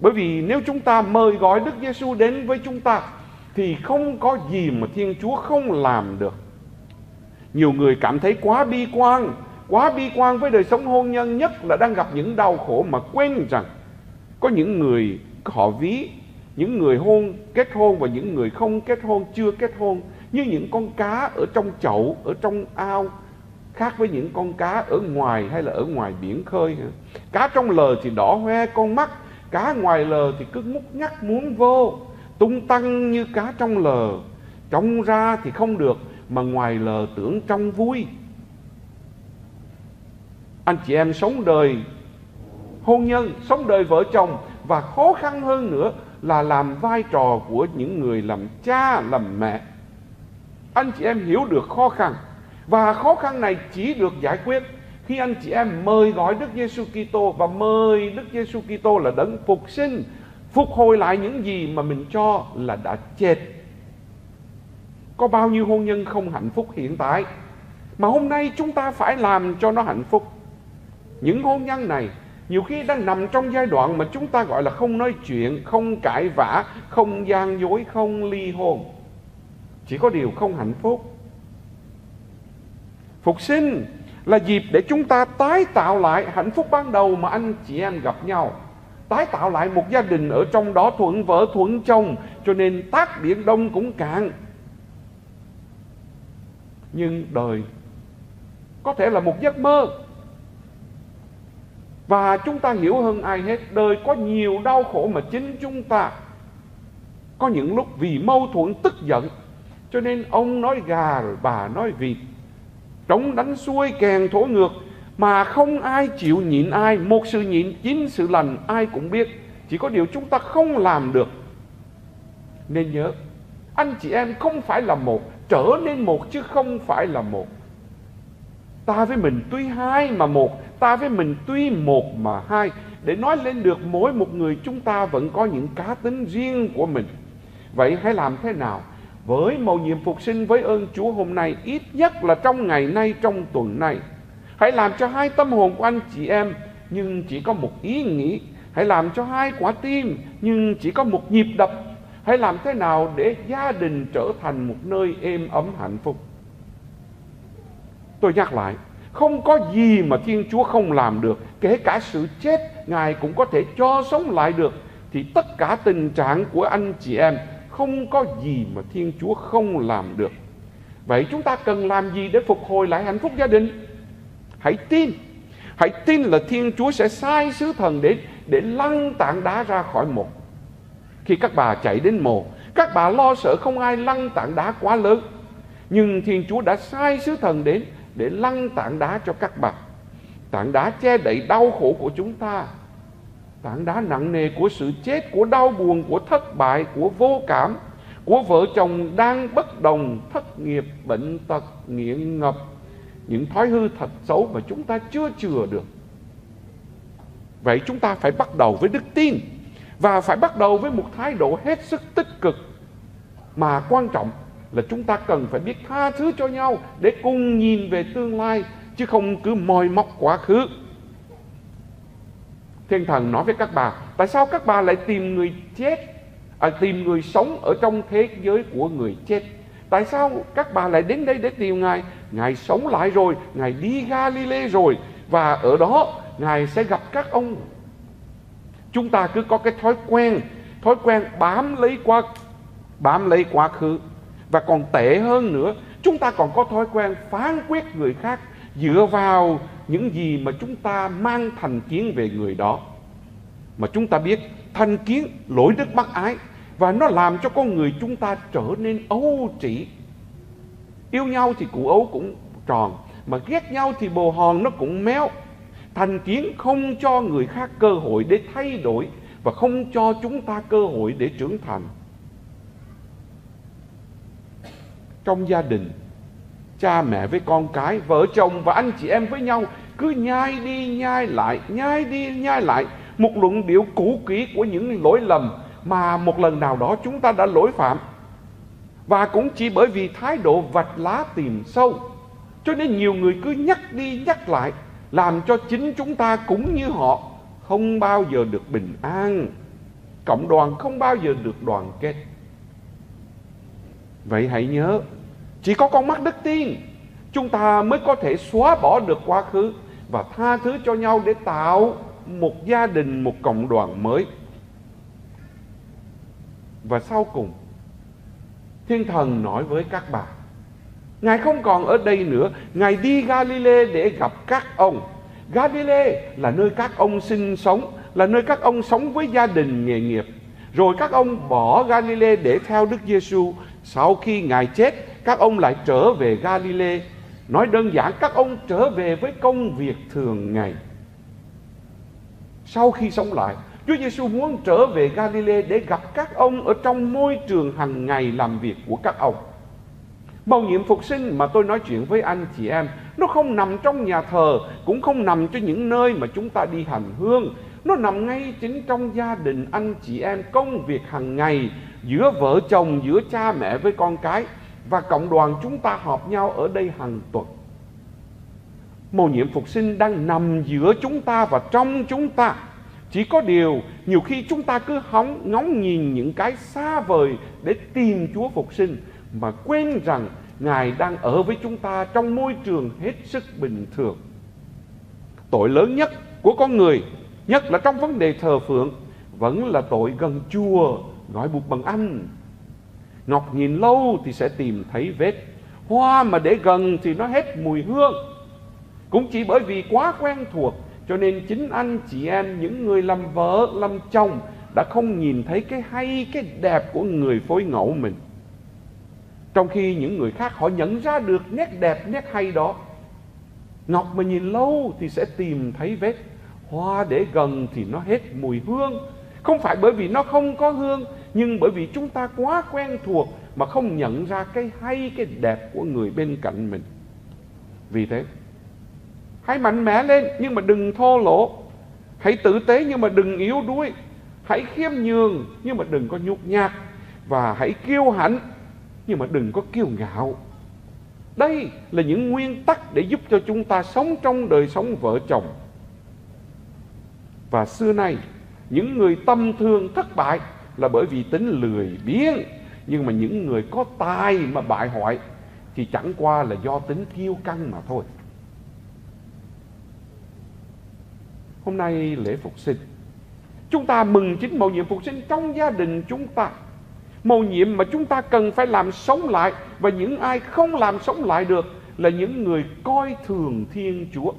Bởi vì nếu chúng ta mời gọi Đức Giêsu đến với chúng ta thì không có gì mà Thiên Chúa không làm được. Nhiều người cảm thấy quá bi quan, quá bi quan với đời sống hôn nhân nhất là đang gặp những đau khổ mà quên rằng có những người họ ví những người hôn kết hôn và những người không kết hôn chưa kết hôn như những con cá ở trong chậu ở trong ao khác với những con cá ở ngoài hay là ở ngoài biển khơi cá trong lờ thì đỏ hoe con mắt cá ngoài lờ thì cứ ngút ngắt muốn vô tung tăng như cá trong lờ trong ra thì không được mà ngoài lờ tưởng trong vui anh chị em sống đời hôn nhân sống đời vợ chồng và khó khăn hơn nữa là làm vai trò của những người làm cha làm mẹ anh chị em hiểu được khó khăn và khó khăn này chỉ được giải quyết khi anh chị em mời gọi Đức Giêsu Kitô và mời Đức Giêsu Kitô là đấng phục sinh, phục hồi lại những gì mà mình cho là đã chết. Có bao nhiêu hôn nhân không hạnh phúc hiện tại mà hôm nay chúng ta phải làm cho nó hạnh phúc. Những hôn nhân này nhiều khi đang nằm trong giai đoạn mà chúng ta gọi là không nói chuyện, không cãi vã, không gian dối, không ly hôn. Chỉ có điều không hạnh phúc Phục sinh là dịp để chúng ta tái tạo lại hạnh phúc ban đầu mà anh chị em gặp nhau. Tái tạo lại một gia đình ở trong đó thuận vợ thuận chồng cho nên tác biển đông cũng cạn. Nhưng đời có thể là một giấc mơ. Và chúng ta hiểu hơn ai hết, đời có nhiều đau khổ mà chính chúng ta có những lúc vì mâu thuẫn tức giận cho nên ông nói gà rồi bà nói vịt Trống đánh xuôi kèn thổ ngược Mà không ai chịu nhịn ai Một sự nhịn chín sự lành ai cũng biết Chỉ có điều chúng ta không làm được Nên nhớ Anh chị em không phải là một Trở nên một chứ không phải là một Ta với mình tuy hai mà một Ta với mình tuy một mà hai Để nói lên được mỗi một người chúng ta vẫn có những cá tính riêng của mình Vậy hãy làm thế nào với mầu nhiệm phục sinh với ơn Chúa hôm nay ít nhất là trong ngày nay trong tuần này hãy làm cho hai tâm hồn của anh chị em nhưng chỉ có một ý nghĩ hãy làm cho hai quả tim nhưng chỉ có một nhịp đập hãy làm thế nào để gia đình trở thành một nơi êm ấm hạnh phúc tôi nhắc lại không có gì mà Thiên Chúa không làm được Kể cả sự chết Ngài cũng có thể cho sống lại được Thì tất cả tình trạng của anh chị em không có gì mà Thiên Chúa không làm được. Vậy chúng ta cần làm gì để phục hồi lại hạnh phúc gia đình? Hãy tin. Hãy tin là Thiên Chúa sẽ sai sứ thần để để lăn tảng đá ra khỏi mộ. Khi các bà chạy đến mộ, các bà lo sợ không ai lăn tảng đá quá lớn. Nhưng Thiên Chúa đã sai sứ thần đến để lăn tảng đá cho các bà. Tảng đá che đậy đau khổ của chúng ta tảng đá nặng nề của sự chết của đau buồn của thất bại của vô cảm của vợ chồng đang bất đồng thất nghiệp bệnh tật nghiện ngập những thói hư thật xấu mà chúng ta chưa chừa được vậy chúng ta phải bắt đầu với đức tin và phải bắt đầu với một thái độ hết sức tích cực mà quan trọng là chúng ta cần phải biết tha thứ cho nhau để cùng nhìn về tương lai chứ không cứ moi móc quá khứ thiên thần nói với các bà tại sao các bà lại tìm người chết à, tìm người sống ở trong thế giới của người chết tại sao các bà lại đến đây để tìm ngài ngài sống lại rồi ngài đi galilee rồi và ở đó ngài sẽ gặp các ông chúng ta cứ có cái thói quen thói quen bám lấy quá bám lấy quá khứ và còn tệ hơn nữa chúng ta còn có thói quen phán quyết người khác dựa vào những gì mà chúng ta mang thành kiến về người đó mà chúng ta biết thành kiến lỗi đức bác ái và nó làm cho con người chúng ta trở nên ấu trĩ yêu nhau thì cụ ấu cũng tròn mà ghét nhau thì bồ hòn nó cũng méo thành kiến không cho người khác cơ hội để thay đổi và không cho chúng ta cơ hội để trưởng thành trong gia đình cha mẹ với con cái vợ chồng và anh chị em với nhau cứ nhai đi nhai lại nhai đi nhai lại một luận điệu cũ kỹ của những lỗi lầm mà một lần nào đó chúng ta đã lỗi phạm và cũng chỉ bởi vì thái độ vạch lá tìm sâu cho nên nhiều người cứ nhắc đi nhắc lại làm cho chính chúng ta cũng như họ không bao giờ được bình an cộng đoàn không bao giờ được đoàn kết vậy hãy nhớ chỉ có con mắt đức tin Chúng ta mới có thể xóa bỏ được quá khứ Và tha thứ cho nhau để tạo một gia đình, một cộng đoàn mới Và sau cùng Thiên thần nói với các bà Ngài không còn ở đây nữa Ngài đi Galilee để gặp các ông Galilee là nơi các ông sinh sống Là nơi các ông sống với gia đình nghề nghiệp Rồi các ông bỏ Galilee để theo Đức Giêsu Sau khi Ngài chết các ông lại trở về Galilee. Nói đơn giản, các ông trở về với công việc thường ngày. Sau khi sống lại, Chúa Giêsu muốn trở về Galilee để gặp các ông ở trong môi trường hàng ngày làm việc của các ông. bầu nhiệm phục sinh mà tôi nói chuyện với anh chị em, nó không nằm trong nhà thờ, cũng không nằm cho những nơi mà chúng ta đi hành hương. Nó nằm ngay chính trong gia đình anh chị em, công việc hàng ngày giữa vợ chồng, giữa cha mẹ với con cái và cộng đoàn chúng ta họp nhau ở đây hàng tuần mầu nhiệm phục sinh đang nằm giữa chúng ta và trong chúng ta chỉ có điều nhiều khi chúng ta cứ hóng ngóng nhìn những cái xa vời để tìm chúa phục sinh mà quên rằng ngài đang ở với chúng ta trong môi trường hết sức bình thường tội lớn nhất của con người nhất là trong vấn đề thờ phượng vẫn là tội gần chùa gọi buộc bằng anh Ngọc nhìn lâu thì sẽ tìm thấy vết Hoa mà để gần thì nó hết mùi hương Cũng chỉ bởi vì quá quen thuộc Cho nên chính anh chị em những người làm vợ làm chồng Đã không nhìn thấy cái hay cái đẹp của người phối ngẫu mình Trong khi những người khác họ nhận ra được nét đẹp nét hay đó Ngọc mà nhìn lâu thì sẽ tìm thấy vết Hoa để gần thì nó hết mùi hương Không phải bởi vì nó không có hương nhưng bởi vì chúng ta quá quen thuộc mà không nhận ra cái hay cái đẹp của người bên cạnh mình vì thế hãy mạnh mẽ lên nhưng mà đừng thô lỗ hãy tử tế nhưng mà đừng yếu đuối hãy khiêm nhường nhưng mà đừng có nhục nhạc và hãy kiêu hãnh nhưng mà đừng có kiêu ngạo đây là những nguyên tắc để giúp cho chúng ta sống trong đời sống vợ chồng và xưa nay những người tâm thương thất bại là bởi vì tính lười biếng nhưng mà những người có tài mà bại hoại thì chẳng qua là do tính kiêu căng mà thôi hôm nay lễ phục sinh chúng ta mừng chính mầu nhiệm phục sinh trong gia đình chúng ta mầu nhiệm mà chúng ta cần phải làm sống lại và những ai không làm sống lại được là những người coi thường thiên chúa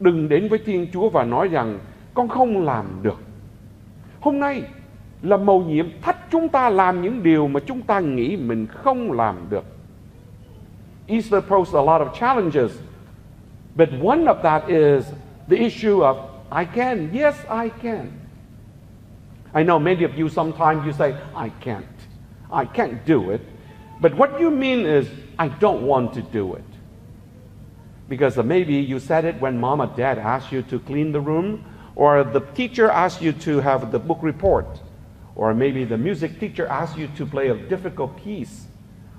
đừng đến với thiên chúa và nói rằng con không làm được hôm nay là mầu nhiệm thách chúng ta làm những điều mà chúng ta nghĩ mình không làm được. Easter posed a lot of challenges, but one of that is the issue of I can, yes, I can. I know many of you sometimes you say, I can't. I can't do it. But what you mean is, I don't want to do it. Because maybe you said it when mom or dad asked you to clean the room, or the teacher asked you to have the book report, or maybe the music teacher asks you to play a difficult piece.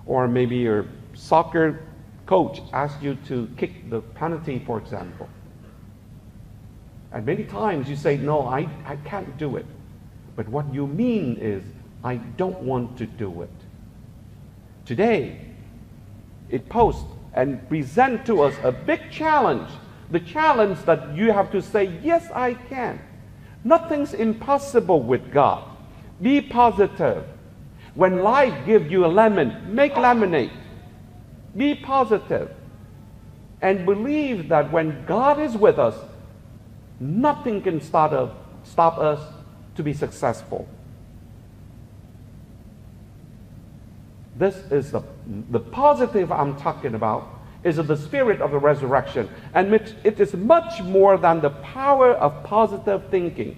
Or maybe your soccer coach asks you to kick the penalty, for example. And many times you say, No, I, I can't do it. But what you mean is, I don't want to do it. Today, it posts and presents to us a big challenge the challenge that you have to say, Yes, I can. Nothing's impossible with God. Be positive. When life gives you a lemon, make lemonade. Be positive. And believe that when God is with us, nothing can start us, stop us to be successful. This is the, the positive I'm talking about is the spirit of the resurrection. And it is much more than the power of positive thinking.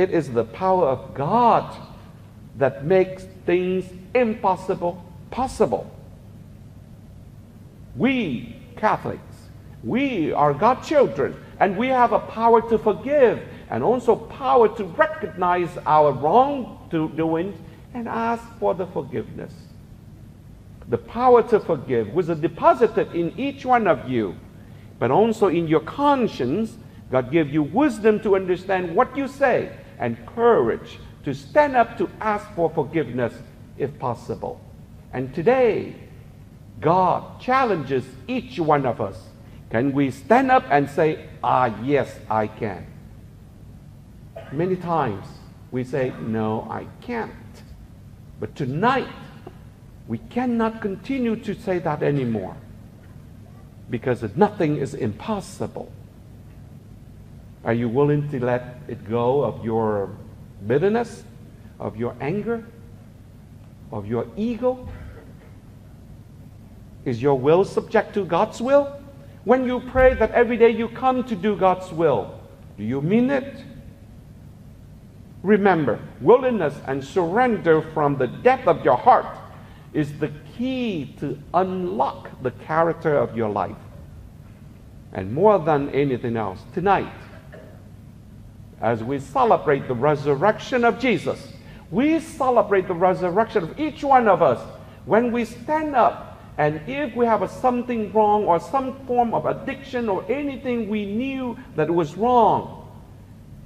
It is the power of God that makes things impossible possible. We Catholics, we are God's children, and we have a power to forgive and also power to recognize our wrongdoing and ask for the forgiveness. The power to forgive was deposited in each one of you, but also in your conscience. God gave you wisdom to understand what you say and courage to stand up to ask for forgiveness if possible. And today, God challenges each one of us. Can we stand up and say, Ah, yes, I can? Many times we say, No, I can't. But tonight, we cannot continue to say that anymore because nothing is impossible. Are you willing to let it go of your bitterness, of your anger, of your ego? Is your will subject to God's will? When you pray that every day you come to do God's will, do you mean it? Remember, willingness and surrender from the depth of your heart is the key to unlock the character of your life. And more than anything else, tonight, as we celebrate the resurrection of Jesus. We celebrate the resurrection of each one of us when we stand up. And if we have a, something wrong or some form of addiction or anything we knew that was wrong,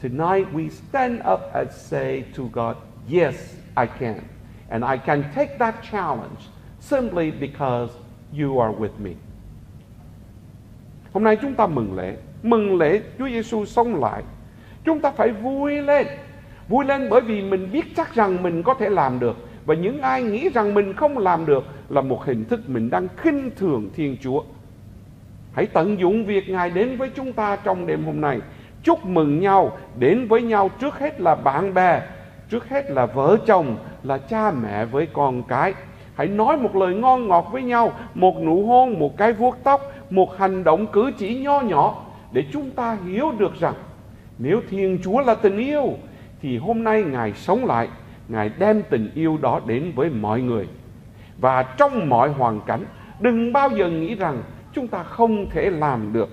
tonight we stand up and say to God, Yes, I can. And I can take that challenge simply because you are with me. Hôm nay chúng ta mừng lễ, mừng lễ Chúa Giêsu sống lại Chúng ta phải vui lên Vui lên bởi vì mình biết chắc rằng mình có thể làm được Và những ai nghĩ rằng mình không làm được Là một hình thức mình đang khinh thường Thiên Chúa Hãy tận dụng việc Ngài đến với chúng ta trong đêm hôm nay Chúc mừng nhau Đến với nhau trước hết là bạn bè Trước hết là vợ chồng Là cha mẹ với con cái Hãy nói một lời ngon ngọt với nhau Một nụ hôn, một cái vuốt tóc Một hành động cử chỉ nho nhỏ Để chúng ta hiểu được rằng nếu Thiên Chúa là tình yêu thì hôm nay Ngài sống lại, Ngài đem tình yêu đó đến với mọi người. Và trong mọi hoàn cảnh, đừng bao giờ nghĩ rằng chúng ta không thể làm được.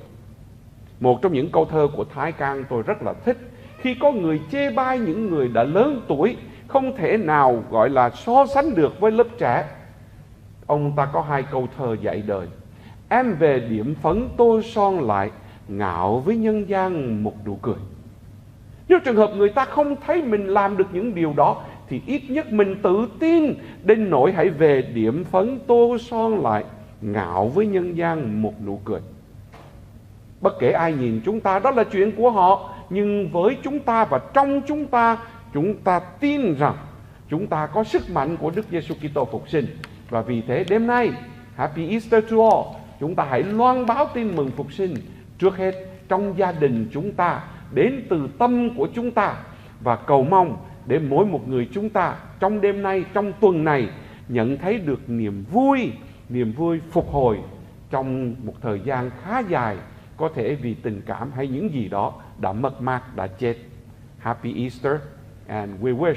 Một trong những câu thơ của Thái Cang tôi rất là thích khi có người chê bai những người đã lớn tuổi không thể nào gọi là so sánh được với lớp trẻ. Ông ta có hai câu thơ dạy đời. Em về điểm phấn tô son lại, ngạo với nhân gian một nụ cười. Nếu trường hợp người ta không thấy mình làm được những điều đó thì ít nhất mình tự tin đến nỗi hãy về điểm phấn tô son lại ngạo với nhân gian một nụ cười. Bất kể ai nhìn chúng ta đó là chuyện của họ nhưng với chúng ta và trong chúng ta chúng ta tin rằng chúng ta có sức mạnh của Đức Giêsu Kitô phục sinh và vì thế đêm nay Happy Easter to all chúng ta hãy loan báo tin mừng phục sinh trước hết trong gia đình chúng ta đến từ tâm của chúng ta và cầu mong để mỗi một người chúng ta trong đêm nay, trong tuần này nhận thấy được niềm vui, niềm vui phục hồi trong một thời gian khá dài có thể vì tình cảm hay những gì đó đã mất mát, đã chết. Happy Easter and we wish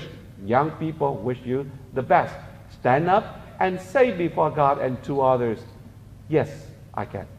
young people wish you the best. Stand up and say before God and to others, yes, I can.